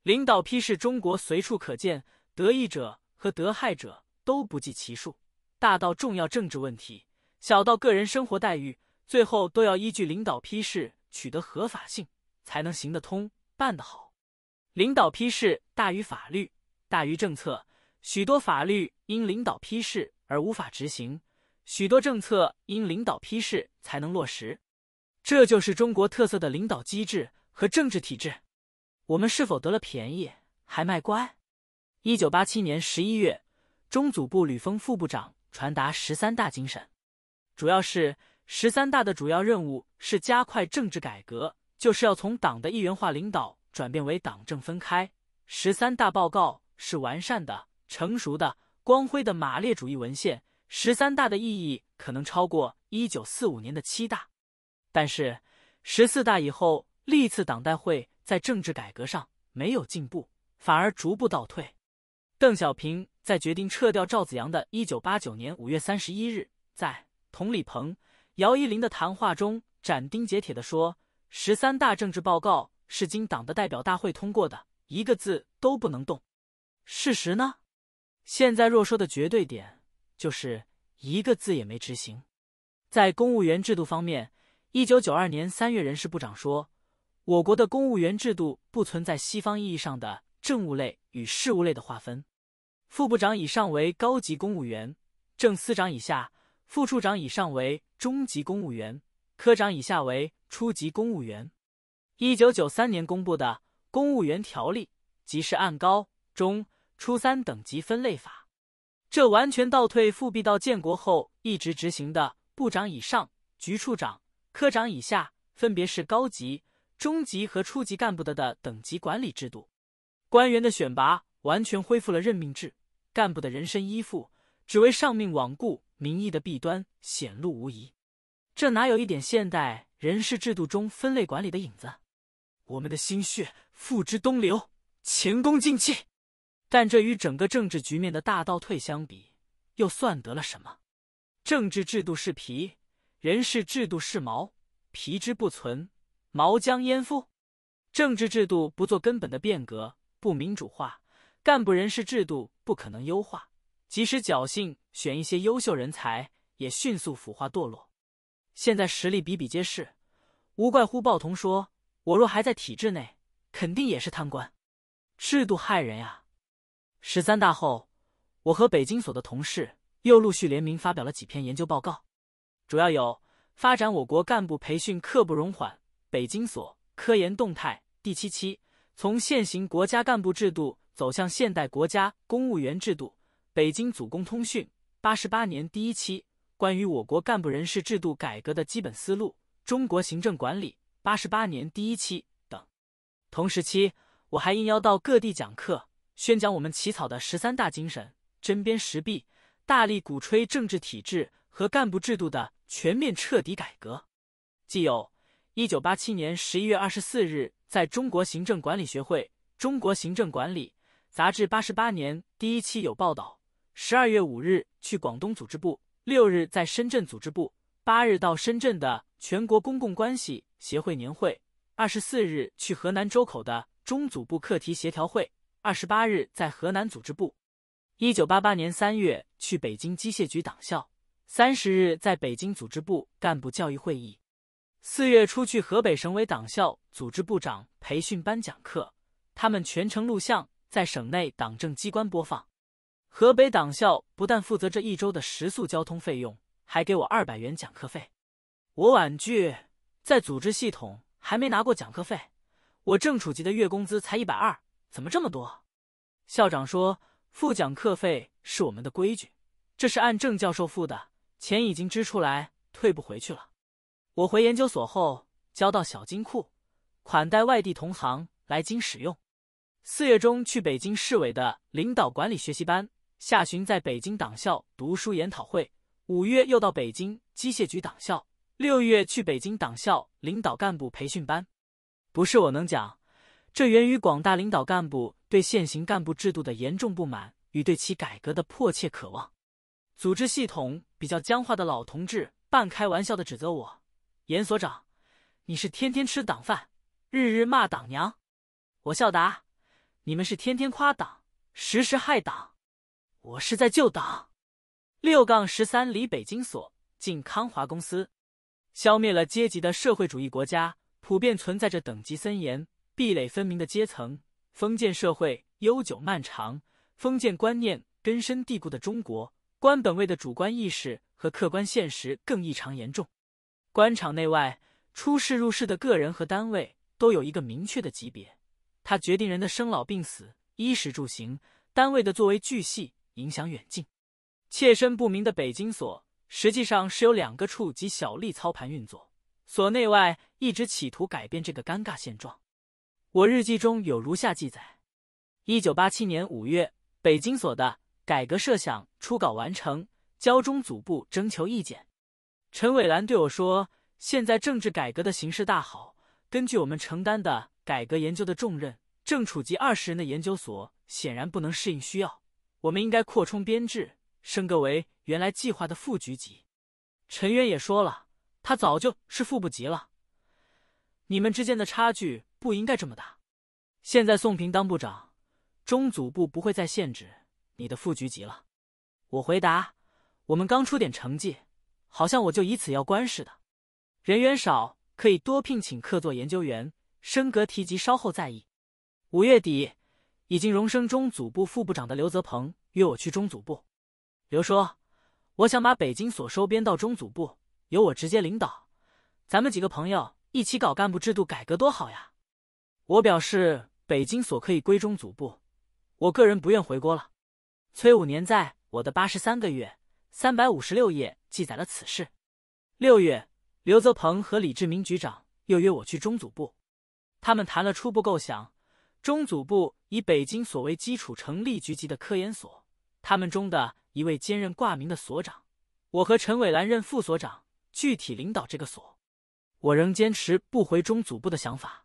领导批示中国随处可见，得益者和得害者都不计其数。大到重要政治问题，小到个人生活待遇，最后都要依据领导批示取得合法性，才能行得通、办得好。领导批示大于法律，大于政策，许多法律因领导批示而无法执行。许多政策因领导批示才能落实，这就是中国特色的领导机制和政治体制。我们是否得了便宜还卖乖？一九八七年十一月，中组部吕峰副部长传达十三大精神，主要是十三大的主要任务是加快政治改革，就是要从党的一元化领导转变为党政分开。十三大报告是完善的、成熟的、光辉的马列主义文献。十三大的意义可能超过一九四五年的七大，但是十四大以后历次党代会在政治改革上没有进步，反而逐步倒退。邓小平在决定撤掉赵紫阳的1989年5月31日，在同李鹏、姚依林的谈话中斩钉截铁的说：“十三大政治报告是经党的代表大会通过的，一个字都不能动。”事实呢？现在若说的绝对点。就是一个字也没执行。在公务员制度方面，一九九二年三月，人事部长说，我国的公务员制度不存在西方意义上的政务类与事务类的划分。副部长以上为高级公务员，正司长以下、副处长以上为中级公务员，科长以下为初级公务员。一九九三年公布的《公务员条例》即是按高、中、初三等级分类法。这完全倒退，复辟到建国后一直执行的部长以上、局处长、科长以下，分别是高级、中级和初级干部的的等级管理制度。官员的选拔完全恢复了任命制，干部的人身依附、只为上命罔顾民意的弊端显露无遗。这哪有一点现代人事制度中分类管理的影子？我们的心血付之东流，前功尽弃。但这与整个政治局面的大倒退相比，又算得了什么？政治制度是皮，人事制度是毛，皮之不存，毛将焉附？政治制度不做根本的变革，不民主化，干部人事制度不可能优化。即使侥幸选一些优秀人才，也迅速腐化堕落。现在实力比比皆是，无怪乎报童说：“我若还在体制内，肯定也是贪官。”制度害人呀！十三大后，我和北京所的同事又陆续联名发表了几篇研究报告，主要有《发展我国干部培训刻不容缓》《北京所科研动态》第七期，《从现行国家干部制度走向现代国家公务员制度》《北京组工通讯》八十八年第一期，《关于我国干部人事制度改革的基本思路》《中国行政管理》八十八年第一期等。同时期，我还应邀到各地讲课。宣讲我们起草的十三大精神，针砭时弊，大力鼓吹政治体制和干部制度的全面彻底改革。既有，一九八七年十一月二十四日，在中国行政管理学会《中国行政管理》杂志八十八年第一期有报道。十二月五日去广东组织部，六日在深圳组织部，八日到深圳的全国公共关系协会年会，二十四日去河南周口的中组部课题协调会。二十八日，在河南组织部。一九八八年三月去北京机械局党校。三十日在北京组织部干部教育会议。四月初去河北省委党校组织部长培训班讲课，他们全程录像，在省内党政机关播放。河北党校不但负责这一周的食宿交通费用，还给我二百元讲课费。我婉拒，在组织系统还没拿过讲课费。我正处级的月工资才一百二。怎么这么多？校长说，付讲课费是我们的规矩，这是按郑教授付的钱已经支出来，退不回去了。我回研究所后交到小金库，款待外地同行来京使用。四月中去北京市委的领导管理学习班，下旬在北京党校读书研讨会，五月又到北京机械局党校，六月去北京党校领导干部培训班，不是我能讲。这源于广大领导干部对现行干部制度的严重不满与对其改革的迫切渴望。组织系统比较僵化的老同志半开玩笑地指责我：“严所长，你是天天吃党饭，日日骂党娘。”我笑答：“你们是天天夸党，时时害党。我是在救党。”六杠十三离北京所进康华公司。消灭了阶级的社会主义国家，普遍存在着等级森严。壁垒分明的阶层，封建社会悠久漫长，封建观念根深蒂固的中国，官本位的主观意识和客观现实更异常严重。官场内外，出世入世的个人和单位都有一个明确的级别，它决定人的生老病死、衣食住行。单位的作为巨细，影响远近。妾身不明的北京所，实际上是由两个处级小吏操盘运作，所内外一直企图改变这个尴尬现状。我日记中有如下记载：一九八七年五月，北京所的改革设想初稿完成，交中组部征求意见。陈伟兰对我说：“现在政治改革的形势大好，根据我们承担的改革研究的重任，正处级二十人的研究所显然不能适应需要，我们应该扩充编制，升格为原来计划的副局级。”陈渊也说了，他早就是副部级了，你们之间的差距。不应该这么大。现在宋平当部长，中组部不会再限制你的副局级了。我回答：我们刚出点成绩，好像我就以此要官似的。人员少，可以多聘请客座研究员，升格提级稍后再议。五月底，已经荣升中组部副部长的刘泽鹏约我去中组部。刘说：我想把北京所收编到中组部，由我直接领导。咱们几个朋友一起搞干部制度改革，多好呀！我表示，北京所可以归中组部。我个人不愿回国了。崔五年在我的八十三个月三百五十六页记载了此事。六月，刘泽鹏和李志明局长又约我去中组部，他们谈了初步构想：中组部以北京所为基础成立局级的科研所，他们中的一位兼任挂名的所长，我和陈伟兰任副所长，具体领导这个所。我仍坚持不回中组部的想法。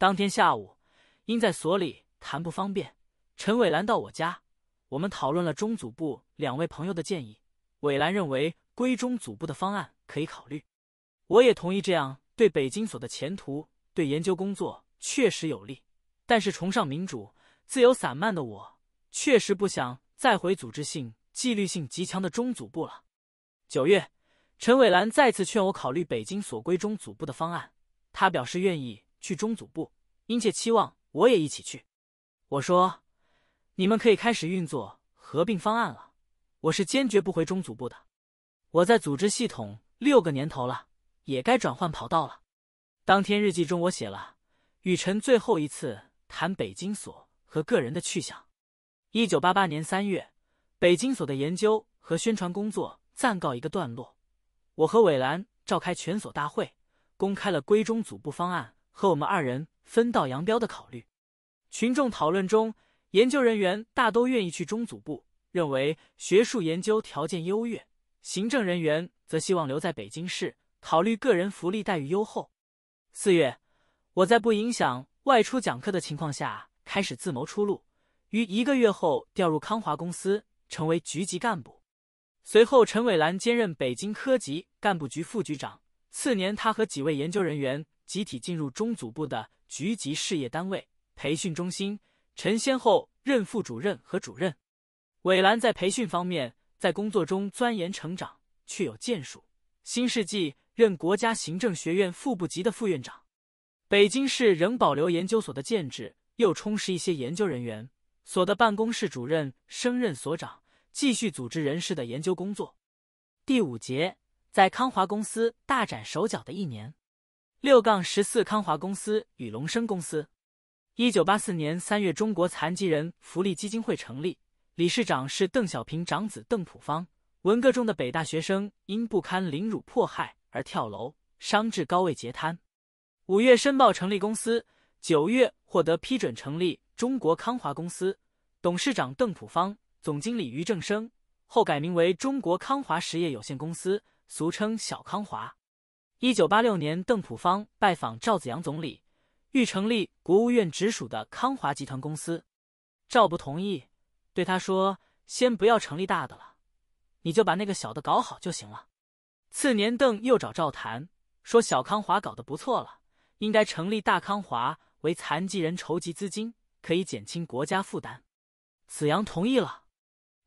当天下午，因在所里谈不方便，陈伟兰到我家，我们讨论了中组部两位朋友的建议。伟兰认为归中组部的方案可以考虑，我也同意这样对北京所的前途、对研究工作确实有利。但是，崇尚民主、自由、散漫的我，确实不想再回组织性、纪律性极强的中组部了。九月，陈伟兰再次劝我考虑北京所归中组部的方案，他表示愿意。去中组部，殷切期望我也一起去。我说，你们可以开始运作合并方案了。我是坚决不回中组部的。我在组织系统六个年头了，也该转换跑道了。当天日记中我写了：雨辰最后一次谈北京所和个人的去向。一九八八年三月，北京所的研究和宣传工作暂告一个段落。我和伟兰召开全所大会，公开了归中组部方案。和我们二人分道扬镳的考虑，群众讨论中，研究人员大都愿意去中组部，认为学术研究条件优越；行政人员则希望留在北京市，考虑个人福利待遇优厚。四月，我在不影响外出讲课的情况下，开始自谋出路，于一个月后调入康华公司，成为局级干部。随后，陈伟兰兼任北京科级干部局副局长。次年，他和几位研究人员。集体进入中组部的局级事业单位培训中心，陈先后任副主任和主任。韦兰在培训方面，在工作中钻研成长，却有建树。新世纪任国家行政学院副部级的副院长。北京市仍保留研究所的建制，又充实一些研究人员。所的办公室主任升任所长，继续组织人事的研究工作。第五节，在康华公司大展手脚的一年。六杠十四康华公司与龙生公司，一九八四年三月，中国残疾人福利基金会成立，理事长是邓小平长子邓朴方。文革中的北大学生因不堪凌辱迫害而跳楼，伤至高位截瘫。五月申报成立公司，九月获得批准成立中国康华公司，董事长邓朴方，总经理于正生，后改名为中国康华实业有限公司，俗称小康华。一九八六年，邓普方拜访赵子阳总理，欲成立国务院直属的康华集团公司，赵不同意，对他说：“先不要成立大的了，你就把那个小的搞好就行了。”次年，邓又找赵谈，说：“小康华搞得不错了，应该成立大康华为残疾人筹集资金，可以减轻国家负担。”子阳同意了。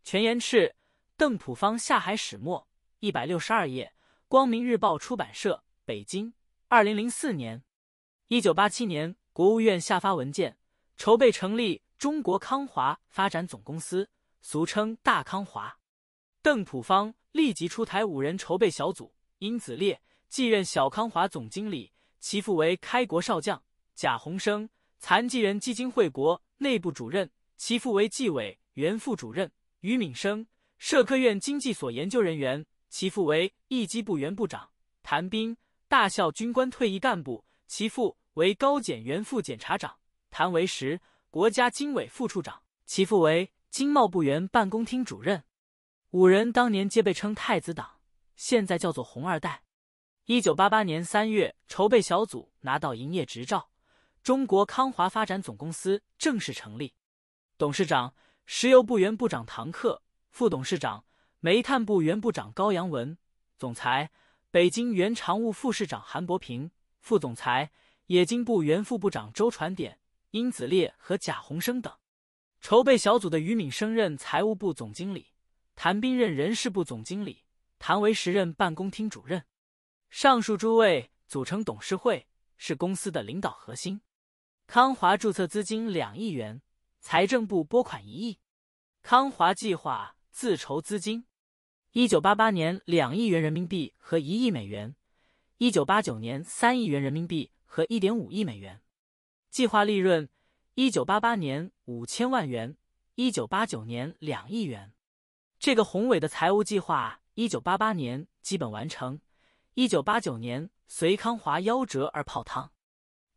全延赤《邓普方下海始末》一百六十二页。光明日报出版社，北京，二零零四年。一九八七年，国务院下发文件，筹备成立中国康华发展总公司，俗称大康华。邓普方立即出台五人筹备小组，殷子烈继任小康华总经理，其父为开国少将贾洪生，残疾人基金会国内部主任，其父为纪委原副主任于敏生，社科院经济所研究人员。其父为一机部原部长谭斌，大校军官退役干部；其父为高检原副检察长谭维石，国家经委副处长；其父为经贸部原办公厅主任。五人当年皆被称“太子党”，现在叫做“红二代”。一九八八年三月，筹备小组拿到营业执照，中国康华发展总公司正式成立。董事长石油部原部长唐克，副董事长。煤炭部原部长高阳文，总裁，北京原常务副市长韩伯平，副总裁，冶金部原副部长周传典、殷子烈和贾宏生等，筹备小组的于敏升任财务部总经理，谭斌任人事部总经理，谭维时任办公厅主任。上述诸位组成董事会，是公司的领导核心。康华注册资金两亿元，财政部拨款一亿，康华计划自筹资金。一九八八年两亿元人民币和一亿美元，一九八九年三亿元人民币和一点五亿美元，计划利润一九八八年五千万元，一九八九年两亿元。这个宏伟的财务计划，一九八八年基本完成，一九八九年随康华夭折而泡汤。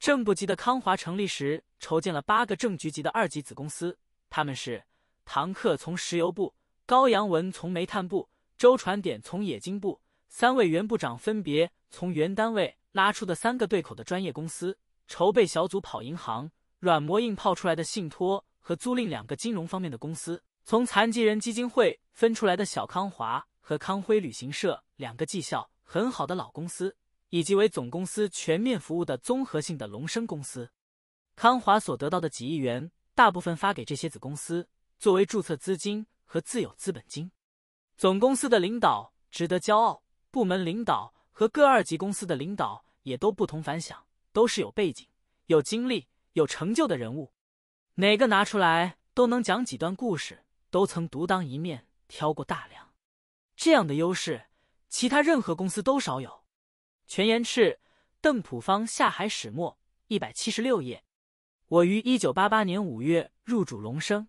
正部级的康华成立时，筹建了八个正局级的二级子公司，他们是唐克从石油部，高阳文从煤炭部。周传典从冶金部三位原部长分别从原单位拉出的三个对口的专业公司筹备小组跑银行，软磨硬泡出来的信托和租赁两个金融方面的公司，从残疾人基金会分出来的小康华和康辉旅行社两个绩效很好的老公司，以及为总公司全面服务的综合性的龙生公司，康华所得到的几亿元，大部分发给这些子公司作为注册资金和自有资本金。总公司的领导值得骄傲，部门领导和各二级公司的领导也都不同凡响，都是有背景、有经历、有成就的人物，哪个拿出来都能讲几段故事，都曾独当一面挑过大梁。这样的优势，其他任何公司都少有。《全延赤邓普方下海始末》一百七十六页，我于一九八八年五月入主龙生，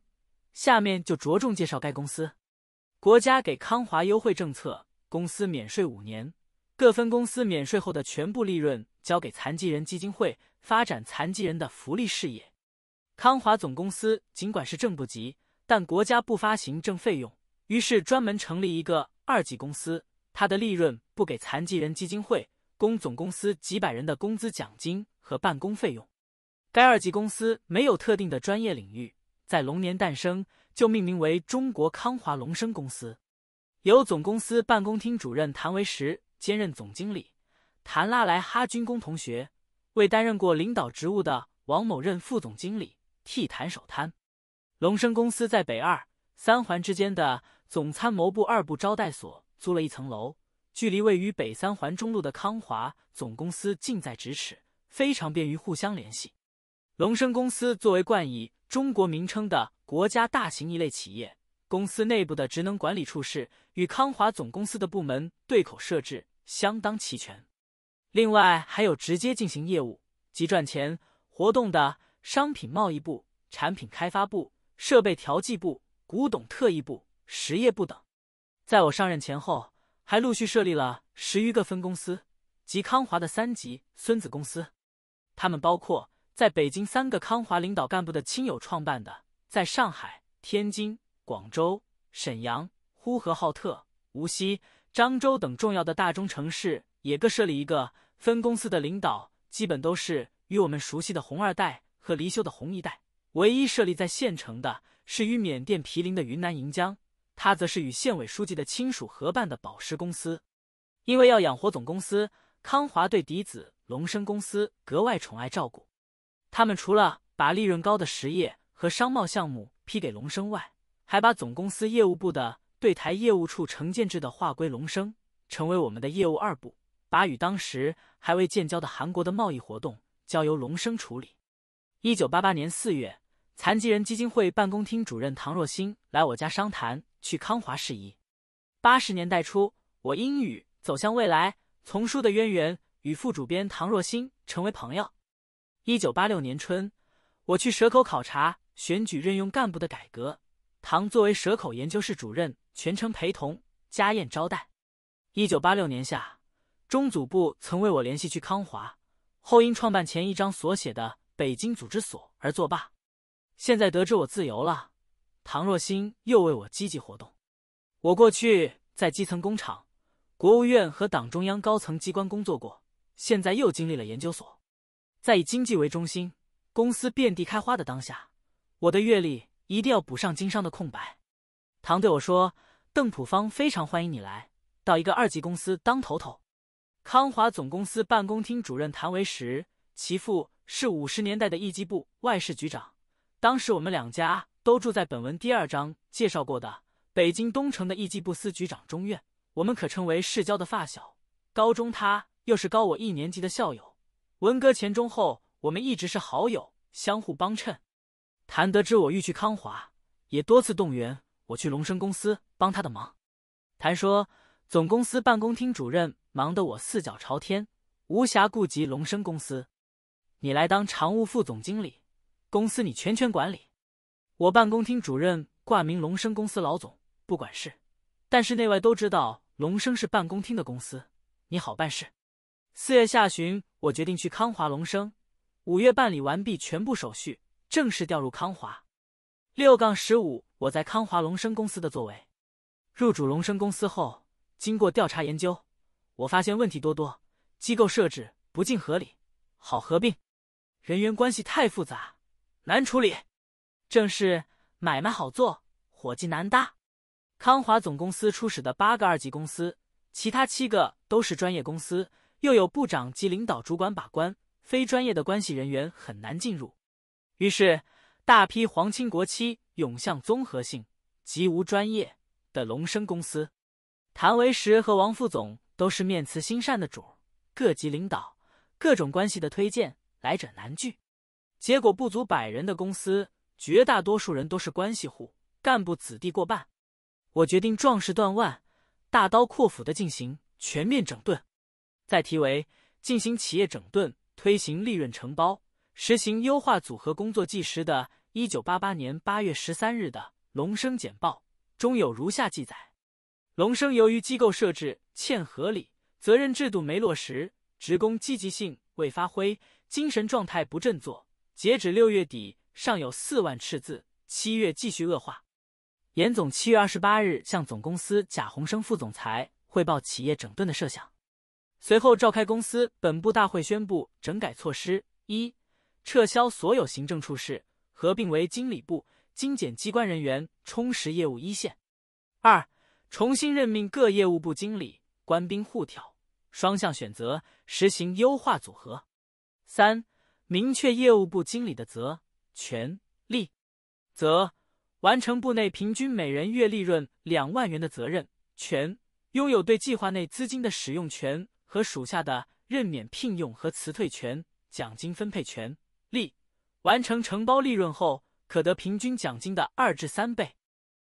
下面就着重介绍该公司。国家给康华优惠政策，公司免税五年，各分公司免税后的全部利润交给残疾人基金会发展残疾人的福利事业。康华总公司尽管是正不急，但国家不发行政费用，于是专门成立一个二级公司，它的利润不给残疾人基金会，供总公司几百人的工资奖金和办公费用。该二级公司没有特定的专业领域，在龙年诞生。就命名为中国康华龙生公司，由总公司办公厅主任谭维石兼任总经理，谭拉来哈军工同学为担任过领导职务的王某任副总经理，替谭守摊。龙生公司在北二三环之间的总参谋部二部招待所租了一层楼，距离位于北三环中路的康华总公司近在咫尺，非常便于互相联系。龙生公司作为冠以。中国名称的国家大型一类企业，公司内部的职能管理处室与康华总公司的部门对口设置相当齐全。另外，还有直接进行业务及赚钱活动的商品贸易部、产品开发部、设备调剂部、古董特异部、实业部等。在我上任前后，还陆续设立了十余个分公司及康华的三级孙子公司，他们包括。在北京，三个康华领导干部的亲友创办的，在上海、天津、广州、沈阳、呼和浩特、无锡、漳州等重要的大中城市，也各设立一个分公司的领导，基本都是与我们熟悉的红二代和离休的红一代。唯一设立在县城的是与缅甸毗邻的云南盈江，它则是与县委书记的亲属合办的宝石公司。因为要养活总公司，康华对嫡子龙生公司格外宠爱照顾。他们除了把利润高的实业和商贸项目批给龙生外，还把总公司业务部的对台业务处承建制的划归龙生，成为我们的业务二部，把与当时还未建交的韩国的贸易活动交由龙生处理。一九八八年四月，残疾人基金会办公厅主任唐若欣来我家商谈去康华事宜。八十年代初，我英语走向未来丛书的渊源与副主编唐若欣成为朋友。一九八六年春，我去蛇口考察选举任用干部的改革，唐作为蛇口研究室主任全程陪同，家宴招待。一九八六年夏，中组部曾为我联系去康华，后因创办前一章所写的北京组织所而作罢。现在得知我自由了，唐若欣又为我积极活动。我过去在基层工厂、国务院和党中央高层机关工作过，现在又经历了研究所。在以经济为中心、公司遍地开花的当下，我的阅历一定要补上经商的空白。唐对我说：“邓普方非常欢迎你来到一个二级公司当头头。”康华总公司办公厅主任谭维石，其父是五十年代的一级部外事局长。当时我们两家都住在本文第二章介绍过的北京东城的一级部司局长中院，我们可称为世交的发小。高中他又是高我一年级的校友。文革前、中、后，我们一直是好友，相互帮衬。谭得知我欲去康华，也多次动员我去龙生公司帮他的忙。谭说：“总公司办公厅主任忙得我四脚朝天，无暇顾及龙生公司。你来当常务副总经理，公司你全权管理。我办公厅主任挂名龙生公司老总，不管事，但是内外都知道龙生是办公厅的公司，你好办事。”四月下旬，我决定去康华龙生。五月办理完毕全部手续，正式调入康华。六杠十五，我在康华龙生公司的作为。入主龙生公司后，经过调查研究，我发现问题多多：机构设置不尽合理，好合并；人员关系太复杂，难处理。正是买卖好做，伙计难搭。康华总公司初始的八个二级公司，其他七个都是专业公司。又有部长及领导主管把关，非专业的关系人员很难进入。于是，大批皇亲国戚涌向综合性、极无专业的龙生公司。谭维石和王副总都是面慈心善的主，各级领导、各种关系的推荐来者难拒。结果，不足百人的公司，绝大多数人都是关系户，干部子弟过半。我决定壮士断腕，大刀阔斧地进行全面整顿。再提为“进行企业整顿，推行利润承包，实行优化组合工作计时”的一九八八年八月十三日的《龙生简报》中有如下记载：龙生由于机构设置欠合理，责任制度没落实，职工积极性未发挥，精神状态不振作，截止六月底尚有四万赤字，七月继续恶化。严总七月二十八日向总公司贾宏生副总裁汇报企业整顿的设想。随后召开公司本部大会，宣布整改措施：一、撤销所有行政处室，合并为经理部，精简机关人员，充实业务一线；二、重新任命各业务部经理，官兵互挑，双向选择，实行优化组合；三、明确业务部经理的责、权利、责，完成部内平均每人月利润两万元的责任权，拥有对计划内资金的使用权。和属下的任免、聘用和辞退权、奖金分配权利，完成承包利润后可得平均奖金的二至三倍。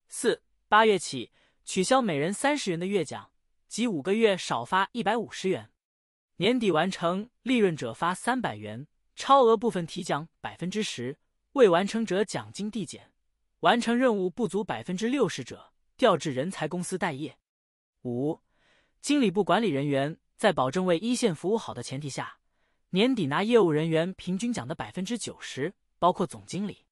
四八月起取消每人三十元的月奖，即五个月少发一百五十元。年底完成利润者发三百元，超额部分提奖百分之十；未完成者奖金递减，完成任务不足百分之六十者调至人才公司待业。五经理部管理人员。在保证为一线服务好的前提下，年底拿业务人员平均奖的百分之九十，包括总经理。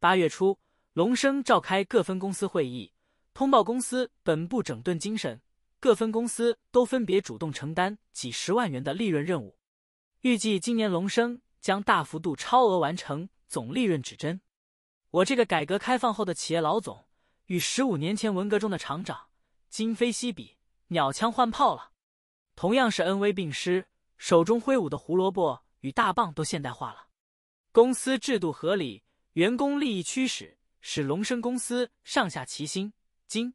八月初，龙生召开各分公司会议，通报公司本部整顿精神，各分公司都分别主动承担几十万元的利润任务。预计今年龙生将大幅度超额完成总利润指针。我这个改革开放后的企业老总，与十五年前文革中的厂长，今非昔比，鸟枪换炮了。同样是恩威并施，手中挥舞的胡萝卜与大棒都现代化了。公司制度合理，员工利益驱使，使龙生公司上下齐心。经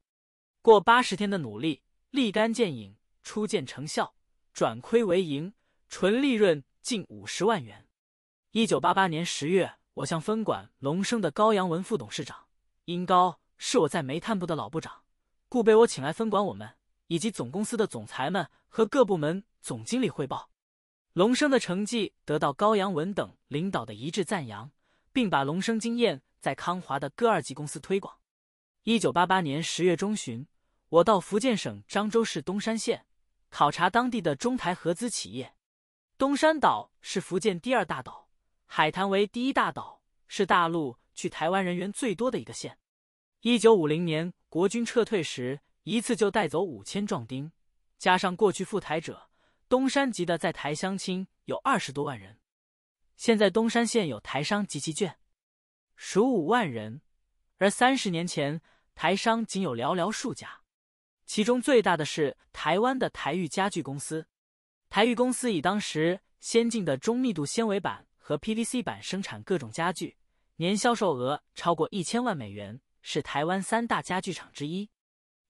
过八十天的努力，立竿见影，初见成效，转亏为盈，纯利润近五十万元。一九八八年十月，我向分管龙生的高阳文副董事长，殷高是我在煤炭部的老部长，故被我请来分管我们以及总公司的总裁们。和各部门总经理汇报，龙生的成绩得到高阳文等领导的一致赞扬，并把龙生经验在康华的各二级公司推广。一九八八年十月中旬，我到福建省漳州市东山县考察当地的中台合资企业。东山岛是福建第二大岛，海坛为第一大岛，是大陆去台湾人员最多的一个县。一九五零年国军撤退时，一次就带走五千壮丁。加上过去赴台者，东山籍的在台乡亲有二十多万人。现在东山县有台商及其眷属五万人，而三十年前台商仅有寥寥数家。其中最大的是台湾的台玉家具公司。台玉公司以当时先进的中密度纤维板和 PVC 板生产各种家具，年销售额超过一千万美元，是台湾三大家具厂之一。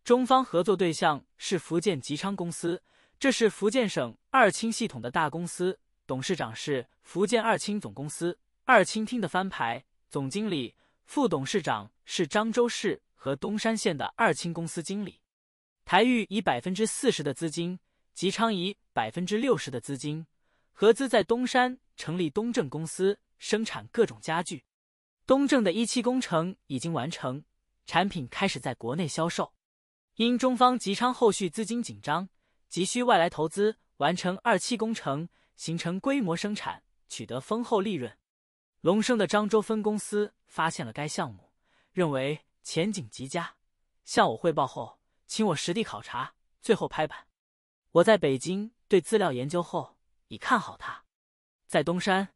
中方合作对象是福建吉昌公司，这是福建省二轻系统的大公司，董事长是福建二轻总公司二轻厅的翻牌总经理，副董事长是漳州市和东山县的二轻公司经理。台玉以百分之四十的资金，吉昌以百分之六十的资金合资在东山成立东正公司，生产各种家具。东正的一期工程已经完成，产品开始在国内销售。因中方吉昌后续资金紧张，急需外来投资完成二期工程，形成规模生产，取得丰厚利润。隆生的漳州分公司发现了该项目，认为前景极佳，向我汇报后，请我实地考察，最后拍板。我在北京对资料研究后，已看好它。在东山，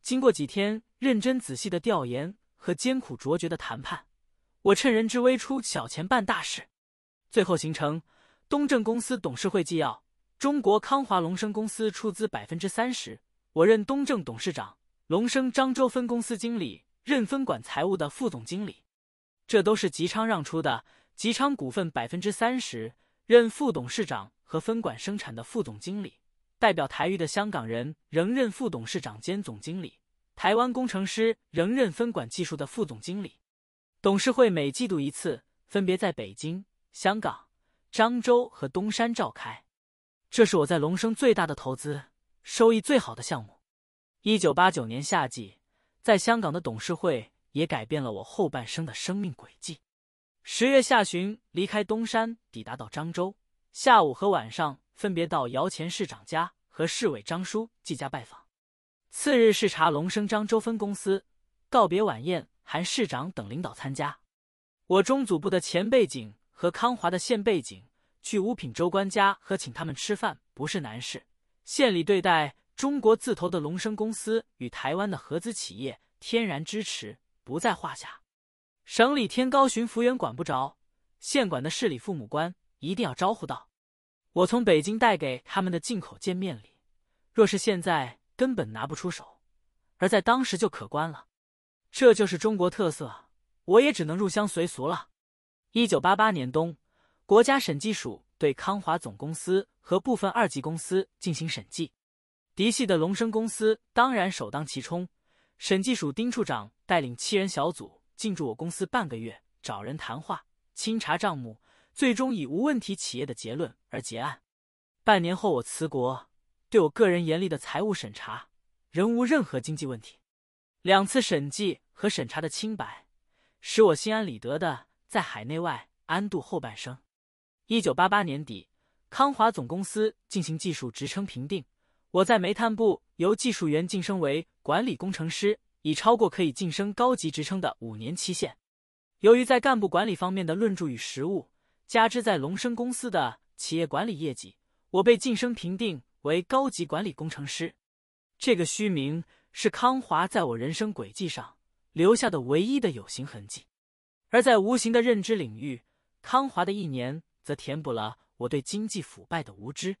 经过几天认真仔细的调研和艰苦卓绝的谈判，我趁人之危出小钱办大事。最后形成东正公司董事会纪要：中国康华龙生公司出资百分之三十，我任东正董事长，龙生漳州分公司经理任分管财务的副总经理。这都是吉昌让出的吉昌股份百分之三十，任副董事长和分管生产的副总经理。代表台域的香港人仍任副董事长兼总经理，台湾工程师仍任分管技术的副总经理。董事会每季度一次，分别在北京。香港、漳州和东山召开，这是我在龙生最大的投资、收益最好的项目。一九八九年夏季，在香港的董事会也改变了我后半生的生命轨迹。十月下旬离开东山，抵达到漳州，下午和晚上分别到摇钱市长家和市委张书记家拜访。次日视察龙生漳州分公司，告别晚宴韩市长等领导参加。我中组部的前背景。和康华的县背景，去五品州官家和请他们吃饭不是难事。县里对待中国自投的龙生公司与台湾的合资企业，天然支持不在话下。省里天高巡抚员管不着，县管的市里父母官一定要招呼到。我从北京带给他们的进口见面礼，若是现在根本拿不出手，而在当时就可观了。这就是中国特色，我也只能入乡随俗了。一九八八年冬，国家审计署对康华总公司和部分二级公司进行审计，嫡系的龙生公司当然首当其冲。审计署丁处长带领七人小组进驻我公司半个月，找人谈话、清查账目，最终以无问题企业的结论而结案。半年后我辞国，对我个人严厉的财务审查仍无任何经济问题。两次审计和审查的清白，使我心安理得的。在海内外安度后半生。一九八八年底，康华总公司进行技术职称评定，我在煤炭部由技术员晋升为管理工程师，已超过可以晋升高级职称的五年期限。由于在干部管理方面的论著与实务，加之在龙生公司的企业管理业绩，我被晋升评定为高级管理工程师。这个虚名是康华在我人生轨迹上留下的唯一的有形痕迹。而在无形的认知领域，康华的一年则填补了我对经济腐败的无知。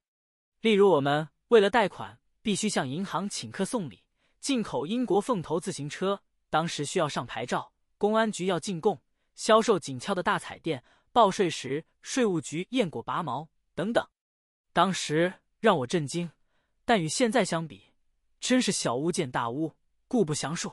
例如，我们为了贷款，必须向银行请客送礼；进口英国凤头自行车，当时需要上牌照，公安局要进贡；销售紧俏的大彩电，报税时税务局验过拔毛等等。当时让我震惊，但与现在相比，真是小巫见大巫，故不详述。